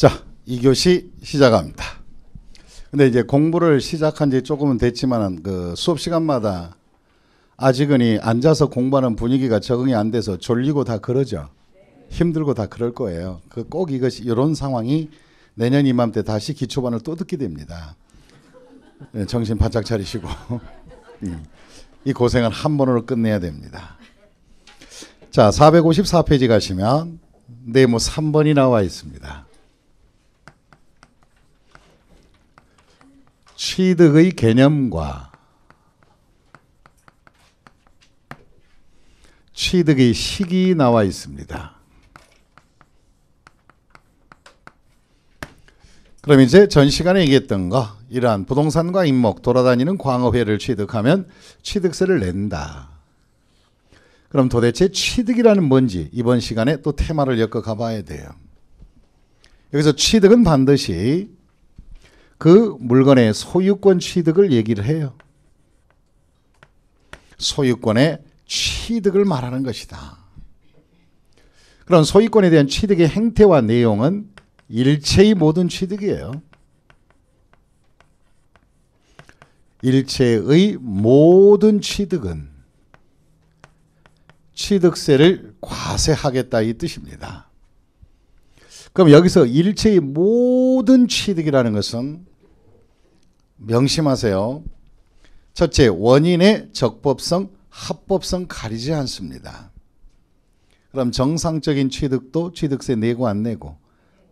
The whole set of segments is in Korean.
자, 이교시 시작합니다. 근데 이제 공부를 시작한 지 조금은 됐지만 그 수업 시간마다 아직은이 앉아서 공부하는 분위기가 적응이 안 돼서 졸리고 다 그러죠. 힘들고 다 그럴 거예요. 그 꼭 이것이 이런 상황이 내년 이맘때 다시 기초반을 또 듣게 됩니다. 네, 정신 바짝 차리시고 음, 이 고생을 한 번으로 끝내야 됩니다. 자, 454페이지 가시면 네모 3번이 뭐 나와 있습니다. 취득의 개념과 취득의 시기 나와 있습니다. 그럼 이제 전 시간에 얘기했던 거 이러한 부동산과 임목 돌아다니는 광업회를 취득하면 취득세를 낸다. 그럼 도대체 취득이라는 뭔지 이번 시간에 또 테마를 엮어 가봐야 돼요. 여기서 취득은 반드시 그 물건의 소유권 취득을 얘기를 해요. 소유권의 취득을 말하는 것이다. 그런 소유권에 대한 취득의 행태와 내용은 일체의 모든 취득이에요. 일체의 모든 취득은 취득세를 과세하겠다 이 뜻입니다. 그럼 여기서 일체의 모든 취득이라는 것은 명심하세요. 첫째, 원인의 적법성, 합법성 가리지 않습니다. 그럼 정상적인 취득도 취득세 내고 안 내고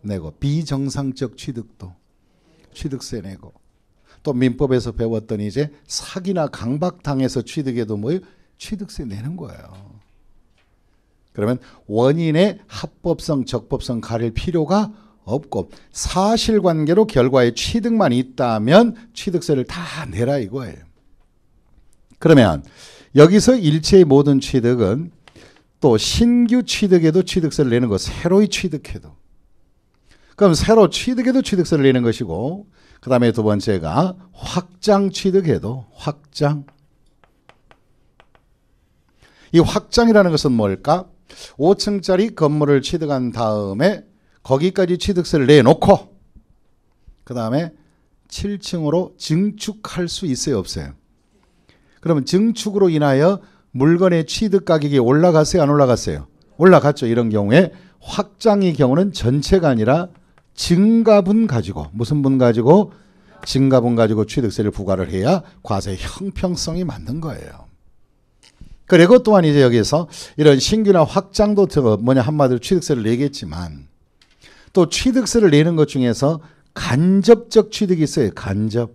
내고 비정상적 취득도 취득세 내고 또 민법에서 배웠던 이제 사기나 강박당해서 취득해도 뭐 취득세 내는 거예요. 그러면 원인의 합법성 적법성 가릴 필요가 없고 사실관계로 결과의 취득만 있다면 취득세를 다 내라 이거예요. 그러면 여기서 일체의 모든 취득은 또 신규 취득에도 취득세를 내는 거 새로이 취득해도 그럼 새로 취득해도 취득세를 내는 것이고 그 다음에 두 번째가 확장 취득해도 확장 이 확장이라는 것은 뭘까? 5층짜리 건물을 취득한 다음에 거기까지 취득세를 내놓고 그 다음에 7층으로 증축할 수 있어요 없어요? 그러면 증축으로 인하여 물건의 취득 가격이 올라갔어요 안 올라갔어요? 올라갔죠. 이런 경우에 확장의 경우는 전체가 아니라 증가분 가지고 무슨 분 가지고 증가분 가지고 취득세를 부과를 해야 과세 형평성이 맞는 거예요. 그리고 또한 이제 여기에서 이런 신규나 확장도 뭐냐 한마디로 취득세를 내겠지만 또 취득세를 내는 것 중에서 간접적 취득이 있어요. 간접.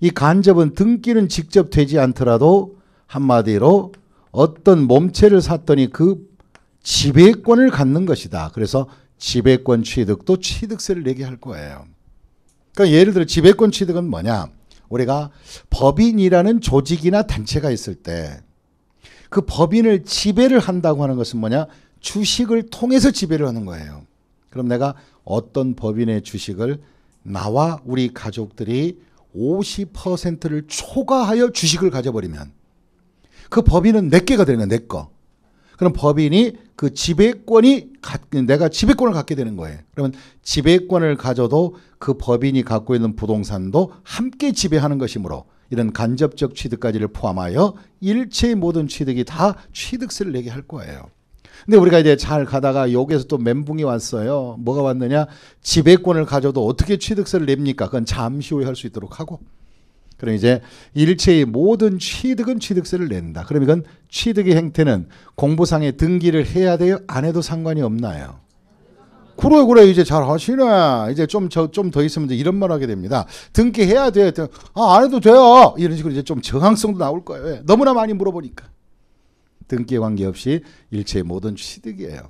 이 간접은 등기는 직접 되지 않더라도 한마디로 어떤 몸체를 샀더니 그 지배권을 갖는 것이다. 그래서 지배권 취득도 취득세를 내게 할 거예요. 그러니까 예를 들어 지배권 취득은 뭐냐? 우리가 법인이라는 조직이나 단체가 있을 때 그 법인을 지배를 한다고 하는 것은 뭐냐? 주식을 통해서 지배를 하는 거예요. 그럼 내가 어떤 법인의 주식을 나와 우리 가족들이 50%를 초과하여 주식을 가져버리면 그 법인은 내 개가 되는 거야, 내 거. 그럼 법인이 그 지배권이 내가 지배권을 갖게 되는 거예요. 그러면 지배권을 가져도 그 법인이 갖고 있는 부동산도 함께 지배하는 것이므로 이런 간접적 취득까지를 포함하여 일체의 모든 취득이 다 취득세를 내게 할 거예요. 근데 우리가 이제 잘 가다가 여기에서 또 멘붕이 왔어요. 뭐가 왔느냐? 지배권을 가져도 어떻게 취득세를 냅니까? 그건 잠시 후에 할 수 있도록 하고. 그럼 이제 일체의 모든 취득은 취득세를 낸다. 그럼 이건 취득의 행태는 공부상에 등기를 해야 돼요? 안 해도 상관이 없나요? 그래 그래 이제 잘 하시네. 이제 좀 저 좀 더 있으면 이제 이런 말 하게 됩니다. 등기해야 돼. 아안 해도 돼요. 이런 식으로 이제 좀 저항성도 나올 거예요. 예, 너무나 많이 물어보니까. 등기에 관계없이 일체의 모든 취득이에요.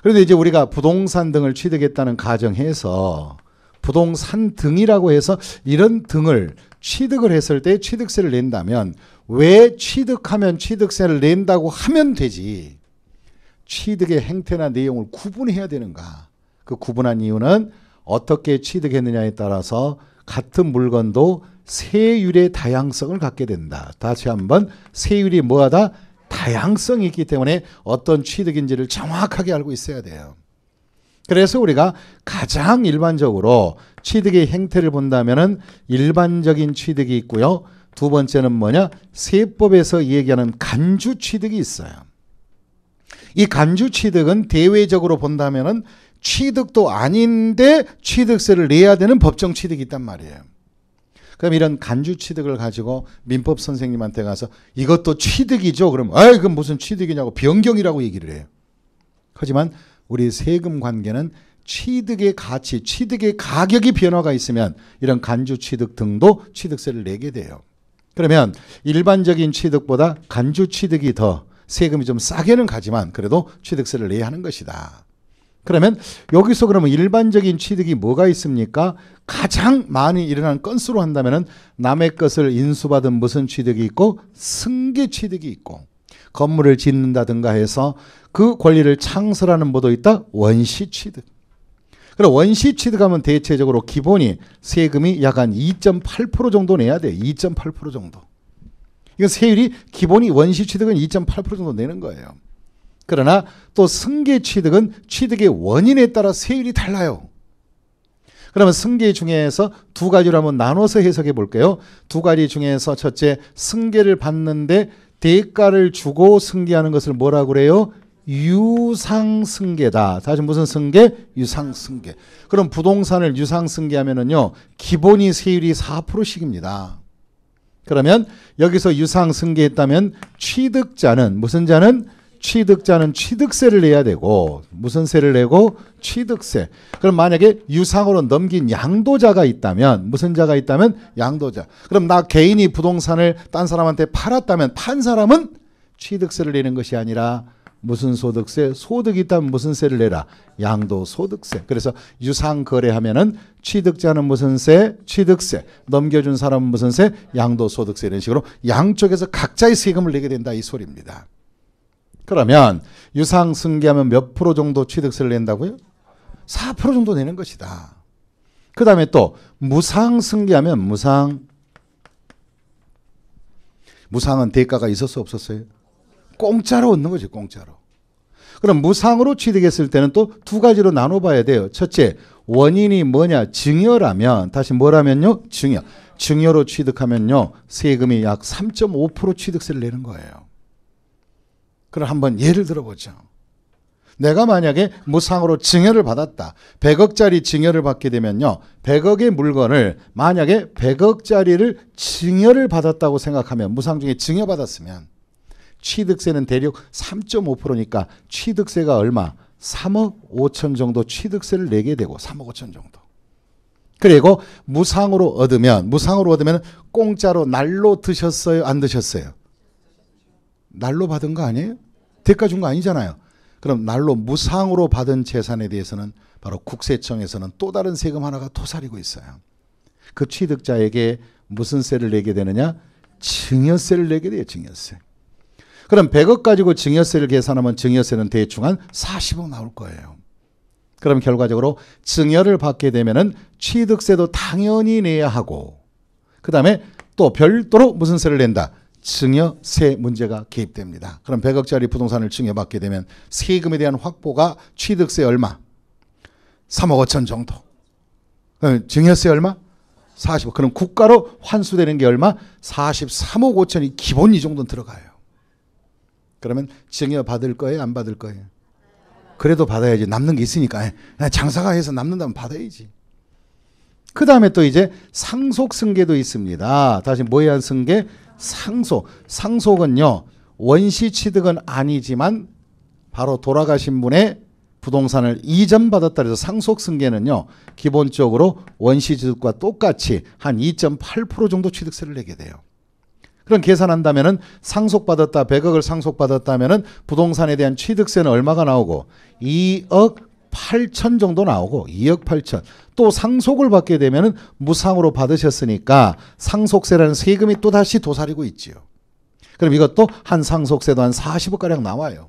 그런데 이제 우리가 부동산 등을 취득했다는 가정해서 부동산 등이라고 해서 이런 등을 취득을 했을 때 취득세를 낸다면 왜 취득하면 취득세를 낸다고 하면 되지 취득의 행태나 내용을 구분해야 되는가 그 구분한 이유는 어떻게 취득했느냐에 따라서 같은 물건도 세율의 다양성을 갖게 된다 다시 한번 세율이 뭐하다 다양성이 있기 때문에 어떤 취득인지를 정확하게 알고 있어야 돼요. 그래서 우리가 가장 일반적으로 취득의 행태를 본다면은 일반적인 취득이 있고요. 두 번째는 뭐냐? 세법에서 얘기하는 간주 취득이 있어요. 이 간주 취득은 대외적으로 본다면은 취득도 아닌데 취득세를 내야 되는 법정 취득이 있단 말이에요. 그럼 이런 간주 취득을 가지고 민법 선생님한테 가서 이것도 취득이죠. 그럼 아이 그 무슨 취득이냐고 변경이라고 얘기를 해요. 하지만 우리 세금 관계는 취득의 가치, 취득의 가격이 변화가 있으면 이런 간주 취득 등도 취득세를 내게 돼요. 그러면 일반적인 취득보다 간주 취득이 더 세금이 좀 싸게는 가지만 그래도 취득세를 내야 하는 것이다. 그러면 여기서 그러면 일반적인 취득이 뭐가 있습니까? 가장 많이 일어나 건수로 한다면은 남의 것을 인수받은 무슨 취득이 있고 승계 취득이 있고 건물을 짓는다든가 해서 그 권리를 창설하는 뭐도 있다 원시 취득. 그럼 원시 취득하면 대체적으로 기본이 세금이 약한2.8% 정도 내야 돼. 2.8% 정도. 이건 세율이 기본이 원시 취득은 2.8% 정도 내는 거예요. 그러나 또 승계 취득은 취득의 원인에 따라 세율이 달라요. 그러면 승계 중에서 두 가지로 한번 나눠서 해석해 볼게요. 두 가지 중에서 첫째 승계를 받는데 대가를 주고 승계하는 것을 뭐라 그래요? 유상승계다. 다시 무슨 승계? 유상승계. 그럼 부동산을 유상승계하면요 기본이 세율이 4%씩입니다. 그러면 여기서 유상승계했다면 취득자는 무슨 자는 취득자는 취득세를 내야 되고 무슨 세를 내고 취득세. 그럼 만약에 유상으로 넘긴 양도자가 있다면 무슨 자가 있다면 양도자. 그럼 나 개인이 부동산을 딴 사람한테 팔았다면 판 사람은 취득세를 내는 것이 아니라 무슨 소득세? 소득이 있다면 무슨 세를 내라? 양도소득세. 그래서 유상 거래하면은 취득자는 무슨 세? 취득세. 넘겨준 사람은 무슨 세? 양도소득세. 이런 식으로 양쪽에서 각자의 세금을 내게 된다 이 소리입니다. 그러면 유상 승계하면 몇 프로 정도 취득세를 낸다고요? 4% 정도 내는 것이다. 그 다음에 또 무상 승계하면 무상 무상은 대가가 있었어 없었어요? 공짜로 얻는 거죠 공짜로. 그럼 무상으로 취득했을 때는 또 두 가지로 나눠봐야 돼요. 첫째 원인이 뭐냐 증여라면 다시 뭐라면요 증여 증여로 취득하면요 세금이 약 3.5% 취득세를 내는 거예요. 그럼 한번 예를 들어보죠. 내가 만약에 무상으로 증여를 받았다. 100억짜리 증여를 받게 되면요. 100억의 물건을 만약에 100억짜리를 증여를 받았다고 생각하면 무상 중에 증여 받았으면 취득세는 대략 3.5%니까 취득세가 얼마? 3억 5천 정도 취득세를 내게 되고 3억 5천 정도. 그리고 무상으로 얻으면 무상으로 얻으면 공짜로 날로 드셨어요, 안 드셨어요? 날로 받은 거 아니에요? 대가 준 거 아니잖아요. 그럼 날로 무상으로 받은 재산에 대해서는 바로 국세청에서는 또 다른 세금 하나가 토사리고 있어요. 그 취득자에게 무슨 세를 내게 되느냐? 증여세를 내게 돼요, 증여세. 그럼 100억 가지고 증여세를 계산하면 증여세는 대충 한 40억 나올 거예요. 그럼 결과적으로 증여를 받게 되면은 취득세도 당연히 내야 하고, 그 다음에 또 별도로 무슨 세를 낸다? 증여 세 문제가 개입됩니다. 그럼 100억짜리 부동산을 증여받게 되면 세금에 대한 확보가 취득세 얼마? 3억 5천 정도. 어, 증여세 얼마? 40억. 그럼 국가로 환수되는 게 얼마? 43억 5천이 기본 이 정도는 들어가요. 그러면 증여 받을 거예요? 안 받을 거예요? 그래도 받아야지. 남는 게 있으니까. 예. 장사가 해서 남는다면 받아야지. 그 다음에 또 이제 상속 승계도 있습니다. 다시 모의한 승계, 상속. 상속은요. 원시 취득은 아니지만 바로 돌아가신 분의 부동산을 이전받았다 해서 상속 승계는요. 기본적으로 원시 취득과 똑같이 한 2.8% 정도 취득세를 내게 돼요. 그럼 계산한다면은 상속받았다 100억을 상속받았다면은 부동산에 대한 취득세는 얼마가 나오고 2억 8천 정도 나오고 2억 8천. 또 상속을 받게 되면 무상으로 받으셨으니까 상속세라는 세금이 또 다시 도사리고 있지요. 그럼 이것도 한 상속세도 한 40억 가량 나와요.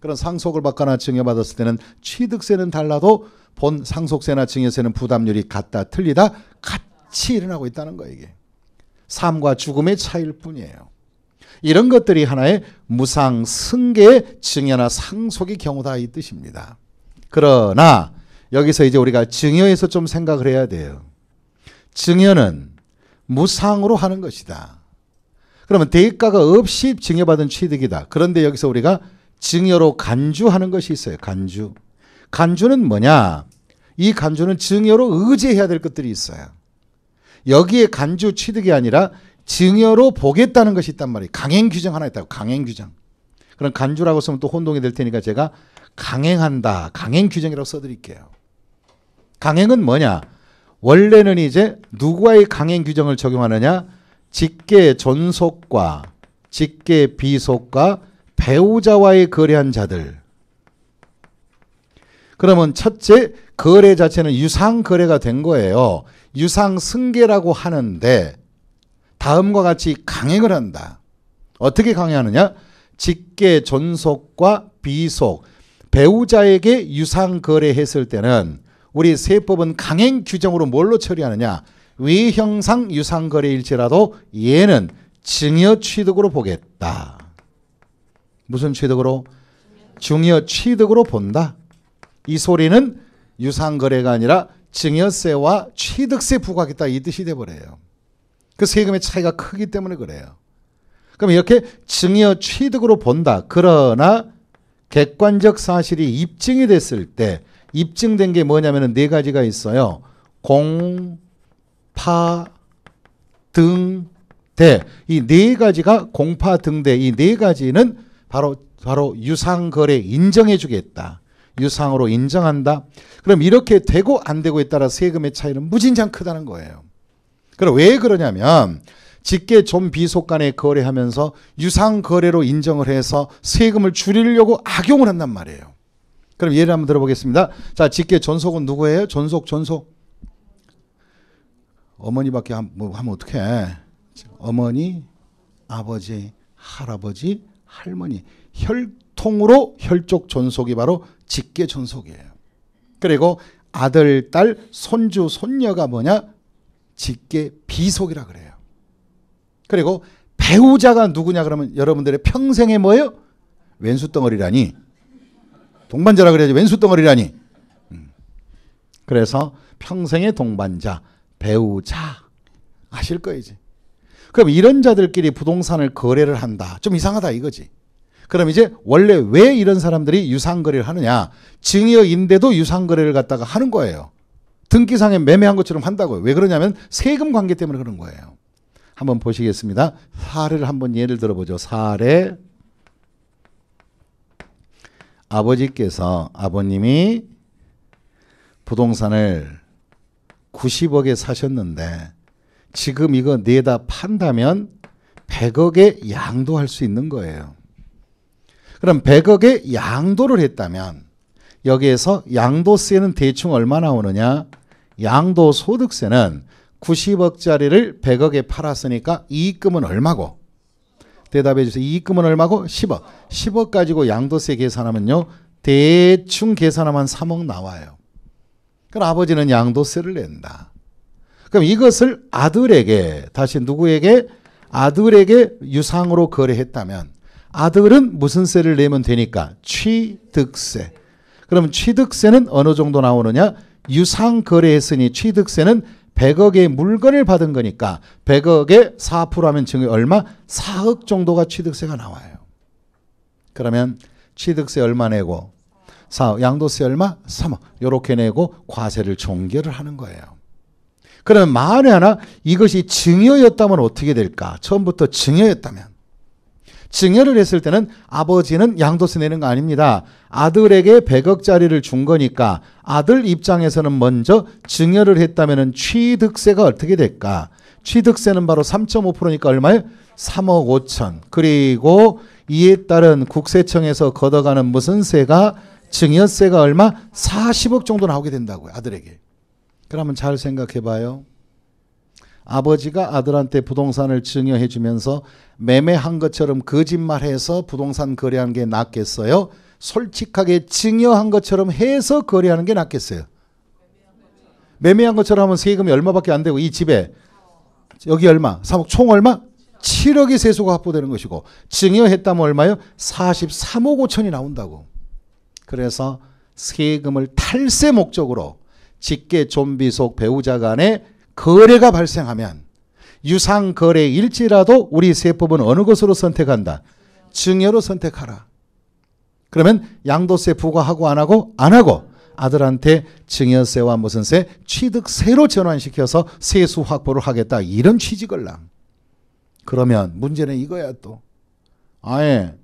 그런 상속을 받거나 증여받았을 때는 취득세는 달라도 본 상속세나 증여세는 부담률이 같다 틀리다 같이 일어나고 있다는 거예요, 이게. 삶과 죽음의 차이일 뿐이에요. 이런 것들이 하나의 무상 승계 증여나 상속의 경우다 이 뜻입니다. 그러나 여기서 이제 우리가 증여에서 좀 생각을 해야 돼요. 증여는 무상으로 하는 것이다. 그러면 대가가 없이 증여받은 취득이다. 그런데 여기서 우리가 증여로 간주하는 것이 있어요. 간주. 간주는 뭐냐? 이 간주는 증여로 의지해야 될 것들이 있어요. 여기에 간주 취득이 아니라 증여로 보겠다는 것이 있단 말이에요. 강행 규정 하나 있다고. 강행 규정. 그럼 간주라고 쓰면 또 혼동이 될 테니까 제가 강행한다. 강행 규정이라고 써드릴게요. 강행은 뭐냐? 원래는 이제 누구와의 강행 규정을 적용하느냐? 직계 존속과 직계 비속과 배우자와의 거래한 자들. 그러면 첫째 거래 자체는 유상 거래가 된 거예요. 유상 승계라고 하는데 다음과 같이 강행을 한다. 어떻게 강행하느냐? 직계 존속과 비속 배우자에게 유상 거래했을 때는 우리 세법은 강행 규정으로 뭘로 처리하느냐? 외형상 유상 거래일지라도 얘는 증여 취득으로 보겠다. 무슨 취득으로? 증여 취득으로 본다. 이 소리는 유상 거래가 아니라 증여세와 취득세 부과하겠다 이 뜻이 돼 버려요. 그 세금의 차이가 크기 때문에 그래요. 그럼 이렇게 증여 취득으로 본다. 그러나 객관적 사실이 입증이 됐을 때 입증된 게 뭐냐면은 네 가지가 있어요. 공, 파, 등, 대. 이 네 가지가 공파, 등, 대. 이 네 가지는 바로 바로 유상 거래 인정해 주겠다. 유상으로 인정한다. 그럼 이렇게 되고 안 되고에 따라 세금의 차이는 무진장 크다는 거예요. 그럼 왜 그러냐면 직계 좀비속 간의 거래하면서 유상 거래로 인정을 해서 세금을 줄이려고 악용을 한단 말이에요. 그럼 예를 한번 들어보겠습니다. 자, 직계 존속은 누구예요? 존속, 존속. 어머니밖에 한, 뭐 하면 어떡해. 어머니, 아버지, 할아버지, 할머니. 혈통으로 혈족 존속이 바로 직계 존속이에요. 그리고 아들, 딸, 손주, 손녀가 뭐냐? 직계 비속이라 그래요. 그리고 배우자가 누구냐 그러면 여러분들의 평생에 뭐예요? 왼수 덩어리라니. 동반자라 그래야지 왼수 덩어리라니. 음. 그래서 평생의 동반자, 배우자 아실 거이지. 그럼 이런 자들끼리 부동산을 거래를 한다. 좀 이상하다 이거지. 그럼 이제 원래 왜 이런 사람들이 유상거래를 하느냐. 증여인데도 유상거래를 갖다가 하는 거예요. 등기상에 매매한 것처럼 한다고요. 왜 그러냐면 세금 관계 때문에 그런 거예요. 한번 보시겠습니다. 사례를 한번 예를 들어보죠. 사례 아버지께서 아버님이 부동산을 90억에 사셨는데 지금 이거 내다 판다면 100억에 양도할 수 있는 거예요. 그럼 100억에 양도를 했다면 여기에서 양도세는 대충 얼마 나오느냐? 양도소득세는 90억짜리를 100억에 팔았으니까 이익금은 얼마고? 대답해 주세요. 이익금은 얼마고? 10억. 10억 가지고 양도세 계산하면요. 대충 계산하면 3억 나와요. 그럼 아버지는 양도세를 낸다. 그럼 이것을 아들에게 다시 누구에게 아들에게 유상으로 거래했다면 아들은 무슨 세를 내면 되니까 취득세. 그럼 취득세는 어느 정도 나오느냐? 유상 거래했으니 취득세는 100억의 물건을 받은 거니까 100억에 4%하면 증액 얼마? 4억 정도가 취득세가 나와요. 그러면 취득세 얼마 내고 4억, 양도세 얼마? 3억. 요렇게 내고 과세를 종결을 하는 거예요. 그러면 만에 하나 이것이 증여였다면 어떻게 될까? 처음부터 증여였다면 증여를 했을 때는 아버지는 양도세 내는 거 아닙니다. 아들에게 100억짜리를 준 거니까 아들 입장에서는 먼저 증여를 했다면 취득세가 어떻게 될까? 취득세는 바로 3.5%니까 얼마예요? 3억 5천. 그리고 이에 따른 국세청에서 걷어가는 무슨 세가 증여세가 얼마? 40억 정도 나오게 된다고요. 아들에게. 그러면 잘 생각해 봐요. 아버지가 아들한테 부동산을 증여해 주면서 매매한 것처럼 거짓말해서 부동산 거래하는 게 낫겠어요? 솔직하게 증여한 것처럼 해서 거래하는 게 낫겠어요? 매매한 것처럼 하면 세금이 얼마밖에 안 되고 이 집에 여기 얼마? 3억 총 얼마? 7억이 세수가 확보되는 것이고 증여했다면 얼마요? 43억 5천이 나온다고. 그래서 세금을 탈세 목적으로 직계 좀비 속 배우자 간에 거래가 발생하면 유상 거래일지라도 우리 세법은 어느 것으로 선택한다? 증여로 선택하라. 그러면 양도세 부과하고 안 하고 안 하고 아들한테 증여세와 무슨 세 취득세로 전환시켜서 세수 확보를 하겠다 이런 취직을랑 그러면 문제는 이거야 또 아예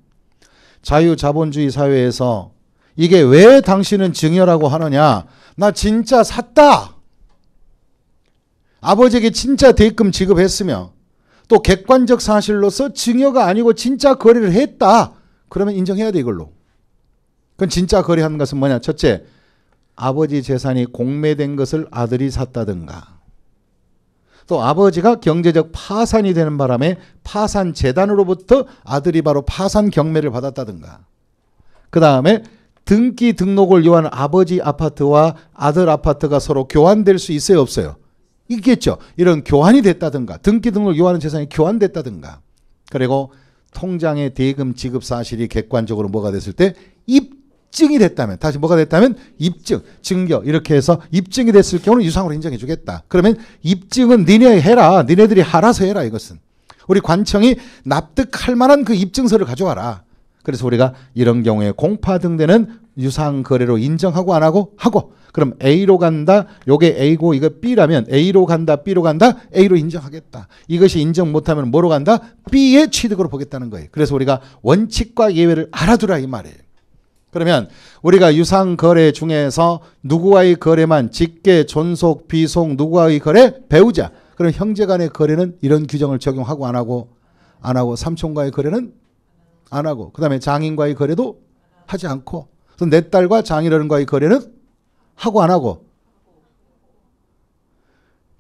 자유자본주의 사회에서 이게 왜 당신은 증여라고 하느냐 나 진짜 샀다 아버지에게 진짜 대금 지급했으며 또 객관적 사실로서 증여가 아니고 진짜 거래를 했다. 그러면 인정해야 돼 이걸로. 그건 진짜 거래하는 것은 뭐냐? 첫째, 아버지 재산이 공매된 것을 아들이 샀다든가. 또 아버지가 경제적 파산이 되는 바람에 파산 재단으로부터 아들이 바로 파산 경매를 받았다든가. 그 다음에 등기 등록을 요한 아버지 아파트와 아들 아파트가 서로 교환될 수 있어요 없어요? 있겠죠. 이런 교환이 됐다든가 등기 등록 요하는 재산이 교환됐다든가 그리고 통장의 대금 지급 사실이 객관적으로 뭐가 됐을 때 입증이 됐다면 다시 뭐가 됐다면 입증 증여 이렇게 해서 입증이 됐을 경우는 유상으로 인정해 주겠다. 그러면 입증은 니네 해라. 니네들이 알아서 해라 이것은. 우리 관청이 납득할 만한 그 입증서를 가져와라. 그래서 우리가 이런 경우에 공파 등대는 유상 거래로 인정하고 안 하고 하고 그럼 A로 간다. 요게 A고 이거 B라면 A로 간다. B로 간다. A로 인정하겠다. 이것이 인정 못하면 뭐로 간다? B의 취득으로 보겠다는 거예요. 그래서 우리가 원칙과 예외를 알아두라 이 말이에요. 그러면 우리가 유상 거래 중에서 누구와의 거래만 직계, 존속, 비속 누구와의 거래 배우자. 그럼 형제 간의 거래는 이런 규정을 적용하고 안 하고 안 하고 삼촌과의 거래는 안 하고 그다음에 장인과의 거래도 하지 않고 그래서 내 딸과 장인어른과의 거래는 하고 안 하고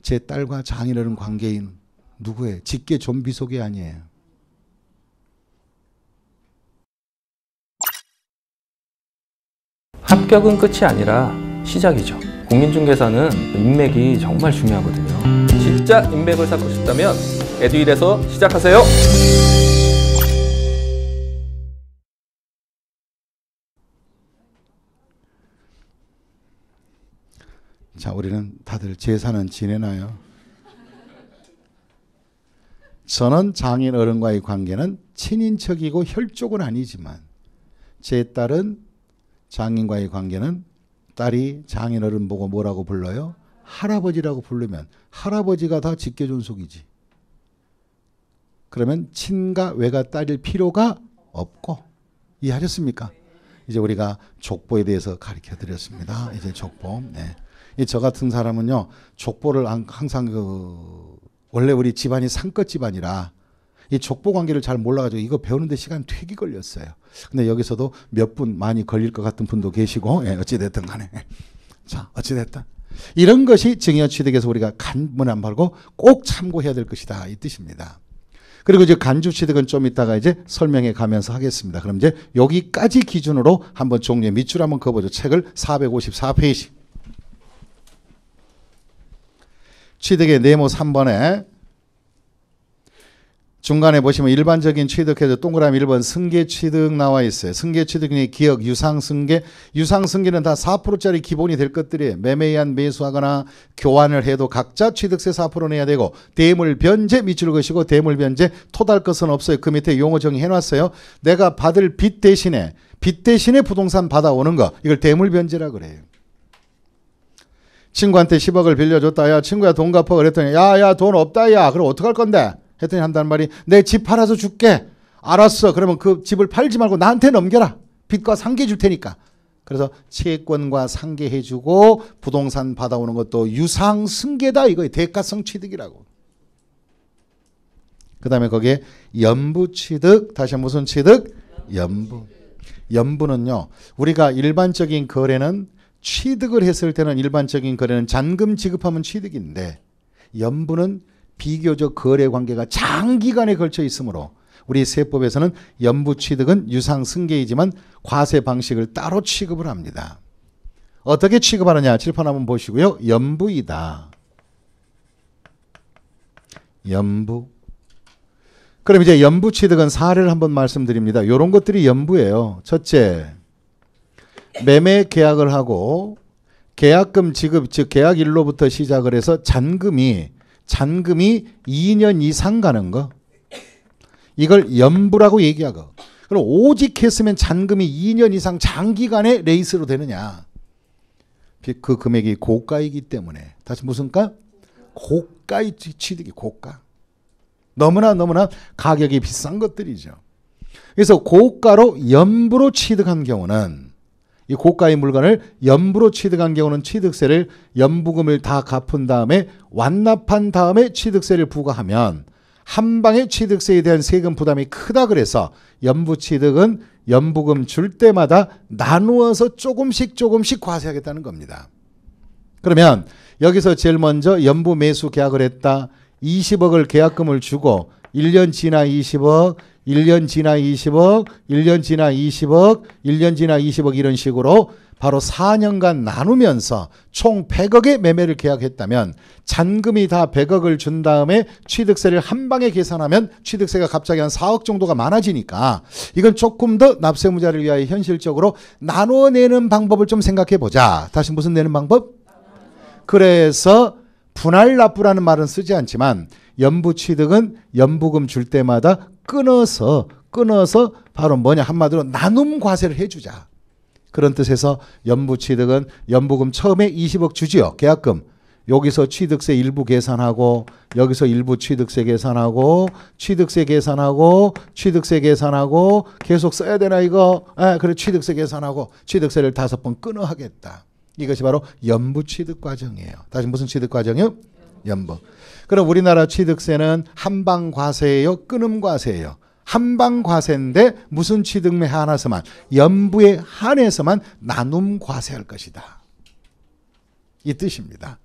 제 딸과 장인어른 관계인 누구의 직계 좀비 속이 아니에요. 합격은 끝이 아니라 시작이죠. 공인중개사는 인맥이 정말 중요하거든요. 진짜 인맥을 쌓고 싶다면 에듀일에서 시작하세요. 자, 우리는 다들 제사는 지내나요? 저는 장인 어른과의 관계는 친인척이고 혈족은 아니지만 제 딸은 장인과의 관계는 딸이 장인 어른 보고 뭐라고 불러요? 할아버지라고 부르면 할아버지가 다 직계존 속이지. 그러면 친가 외가 따질 필요가 없고 이해하셨습니까? 이제 우리가 족보에 대해서 가르쳐 드렸습니다. 이제 족보. 네. 이저 같은 사람은요 족보를 항상 그 원래 우리 집안이 상껏 집안이라 이 족보 관계를 잘 몰라가지고 이거 배우는데 시간 되게 걸렸어요. 근데 여기서도 몇 분 많이 걸릴 것 같은 분도 계시고 예, 어찌됐든 간에 자어찌됐다 이런 것이 증여 취득에서 우리가 간문 안 팔고 꼭 참고해야 될 것이다 이 뜻입니다. 그리고 이제 간주 취득은 좀 이따가 이제 설명해 가면서 하겠습니다. 그럼 이제 여기까지 기준으로 한번 종류의 밑줄 한번 그어보죠. 책을 454페이지. 취득의 네모 3번에 중간에 보시면 일반적인 취득해서 동그라미 1번 승계 취득 나와 있어요. 승계 취득이 기억, 유상 승계. 유상 승계는 다 4%짜리 기본이 될 것들이 에요 매매한 매수하거나 교환을 해도 각자 취득세 4% 내야 되고 대물 변제 밑줄 것이고 대물 변제 토달 것은 없어요. 그 밑에 용어 정해 의 놨어요. 내가 받을 빚 대신에 빚 대신에 부동산 받아오는 거 이걸 대물 변제라 그래요. 친구한테 10억을 빌려줬다. 야, 친구야, 돈 갚아. 그랬더니, 야, 야, 돈 없다. 야, 그럼 어떡할 건데? 했더니 한단 말이, 내 집 팔아서 줄게. 알았어. 그러면 그 집을 팔지 말고 나한테 넘겨라. 빚과 상계 줄 테니까. 그래서 채권과 상계해주고 부동산 받아오는 것도 유상 승계다. 이거 대가성 취득이라고. 그 다음에 거기에 연부 취득. 다시 무슨 취득? 연부. 연부는요, 우리가 일반적인 거래는 취득을 했을 때는 일반적인 거래는 잔금 지급하면 취득인데 연부는 비교적 거래 관계가 장기간에 걸쳐 있으므로 우리 세법에서는 연부 취득은 유상 승계이지만 과세 방식을 따로 취급을 합니다. 어떻게 취급하느냐 칠판 한번 보시고요. 연부이다. 연부. 그럼 이제 연부 취득은 사례를 한번 말씀드립니다. 이런 것들이 연부예요. 첫째, 매매 계약을 하고 계약금 지급 즉 계약일로부터 시작을 해서 잔금이 잔금이 2년 이상 가는 거 이걸 연부라고 얘기하고 그럼 오직 했으면 잔금이 2년 이상 장기간의 레이스로 되느냐 그, 그 금액이 고가이기 때문에 다시 무슨 가? 고가의 취득이 고가 너무나 너무나 가격이 비싼 것들이죠 그래서 고가로 연부로 취득한 경우는 이 고가의 물건을 연부로 취득한 경우는 취득세를 연부금을 다 갚은 다음에 완납한 다음에 취득세를 부과하면 한 방에 취득세에 대한 세금 부담이 크다 그래서 연부 취득은 연부금 줄 때마다 나누어서 조금씩 조금씩 과세하겠다는 겁니다. 그러면 여기서 제일 먼저 연부 매수 계약을 했다. 20억을 계약금을 주고 1년 지나 20억, 1년 지나 20억, 1년 지나 20억, 1년 지나 20억 이런 식으로 바로 4년간 나누면서 총 100억의 매매를 계약했다면 잔금이 다 100억을 준 다음에 취득세를 한 방에 계산하면 취득세가 갑자기 한 4억 정도가 많아지니까 이건 조금 더 납세무자를 위하여 현실적으로 나눠내는 방법을 좀 생각해 보자. 다시 무슨 내는 방법? 그래서 분할 납부라는 말은 쓰지 않지만 연부 취득은 연부금 줄 때마다 끊어서 끊어서 바로 뭐냐 한마디로 나눔 과세를 해주자. 그런 뜻에서 연부 취득은 연부금 처음에 20억 주지요. 계약금. 여기서 취득세 일부 계산하고 여기서 일부 취득세 계산하고 취득세 계산하고 취득세 계산하고 계속 써야 되나 이거 아, 그래 취득세 계산하고 취득세를 다섯 번 끊어 하겠다 이것이 바로 연부 취득 과정이에요 다시 무슨 취득 과정이요 연봉. 그럼 우리나라 취득세는 한방과세예요, 끊음과세예요. 한방과세인데 무슨 취득매 한해서만 연부에 한해서만 나눔과세할 것이다. 이 뜻입니다.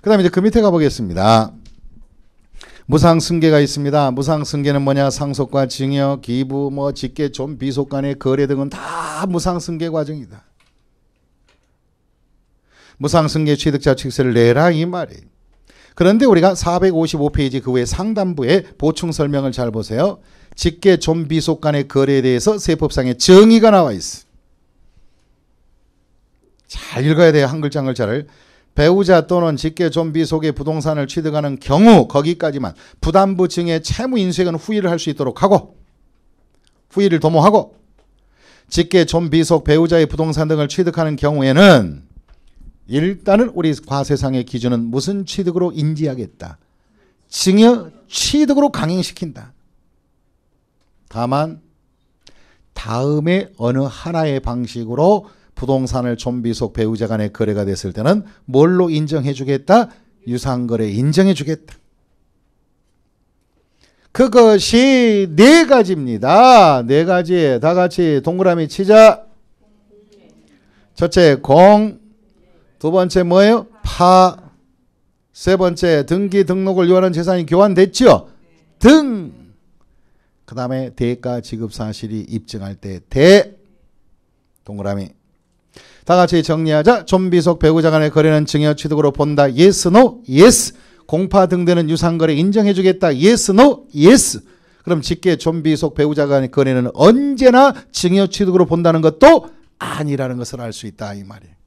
그다음 이제 그 밑에 가보겠습니다. 무상 승계가 있습니다. 무상 승계는 뭐냐? 상속과 증여, 기부, 뭐 직계, 좀 비속 간의 거래 등은 다 무상 승계 과정이다. 무상 승계 취득자 직세를 내라 이 말이에요. 그런데 우리가 455페이지 그 외 상단부에 보충 설명을 잘 보세요. 직계 좀비속 간의 거래에 대해서 세법상의 정의가 나와 있어. 잘 읽어야 돼요. 한 글자 글자 배우자 또는 직계 좀비 속의 부동산을 취득하는 경우 거기까지만 부담부 증의 채무 인수액은 후의를 할 수 있도록 하고 후의를 도모하고 직계 좀비 속 배우자의 부동산 등을 취득하는 경우에는 일단은 우리 과세상의 기준은 무슨 취득으로 인지하겠다. 증여 취득으로 강행시킨다. 다만 다음에 어느 하나의 방식으로 부동산을 좀비 속 배우자 간의 거래가 됐을 때는 뭘로 인정해 주겠다? 유상거래 인정해 주겠다. 그것이 네 가지입니다. 네 가지 다 같이 동그라미 치자. 첫째 공두 번째 뭐예요? 파. 세 번째 등기 등록을 요하는 재산이 교환됐죠 등. 그 다음에 대가 지급 사실이 입증할 때 대. 동그라미. 다 같이 정리하자. 좀비 속 배우자 간의 거래는 증여 취득으로 본다. yes, no, yes. 공파 등대는 유상거래 인정해주겠다. yes, no, yes. 그럼 직계 좀비 속 배우자 간의 거래는 언제나 증여 취득으로 본다는 것도 아니라는 것을 알 수 있다. 이 말이에요.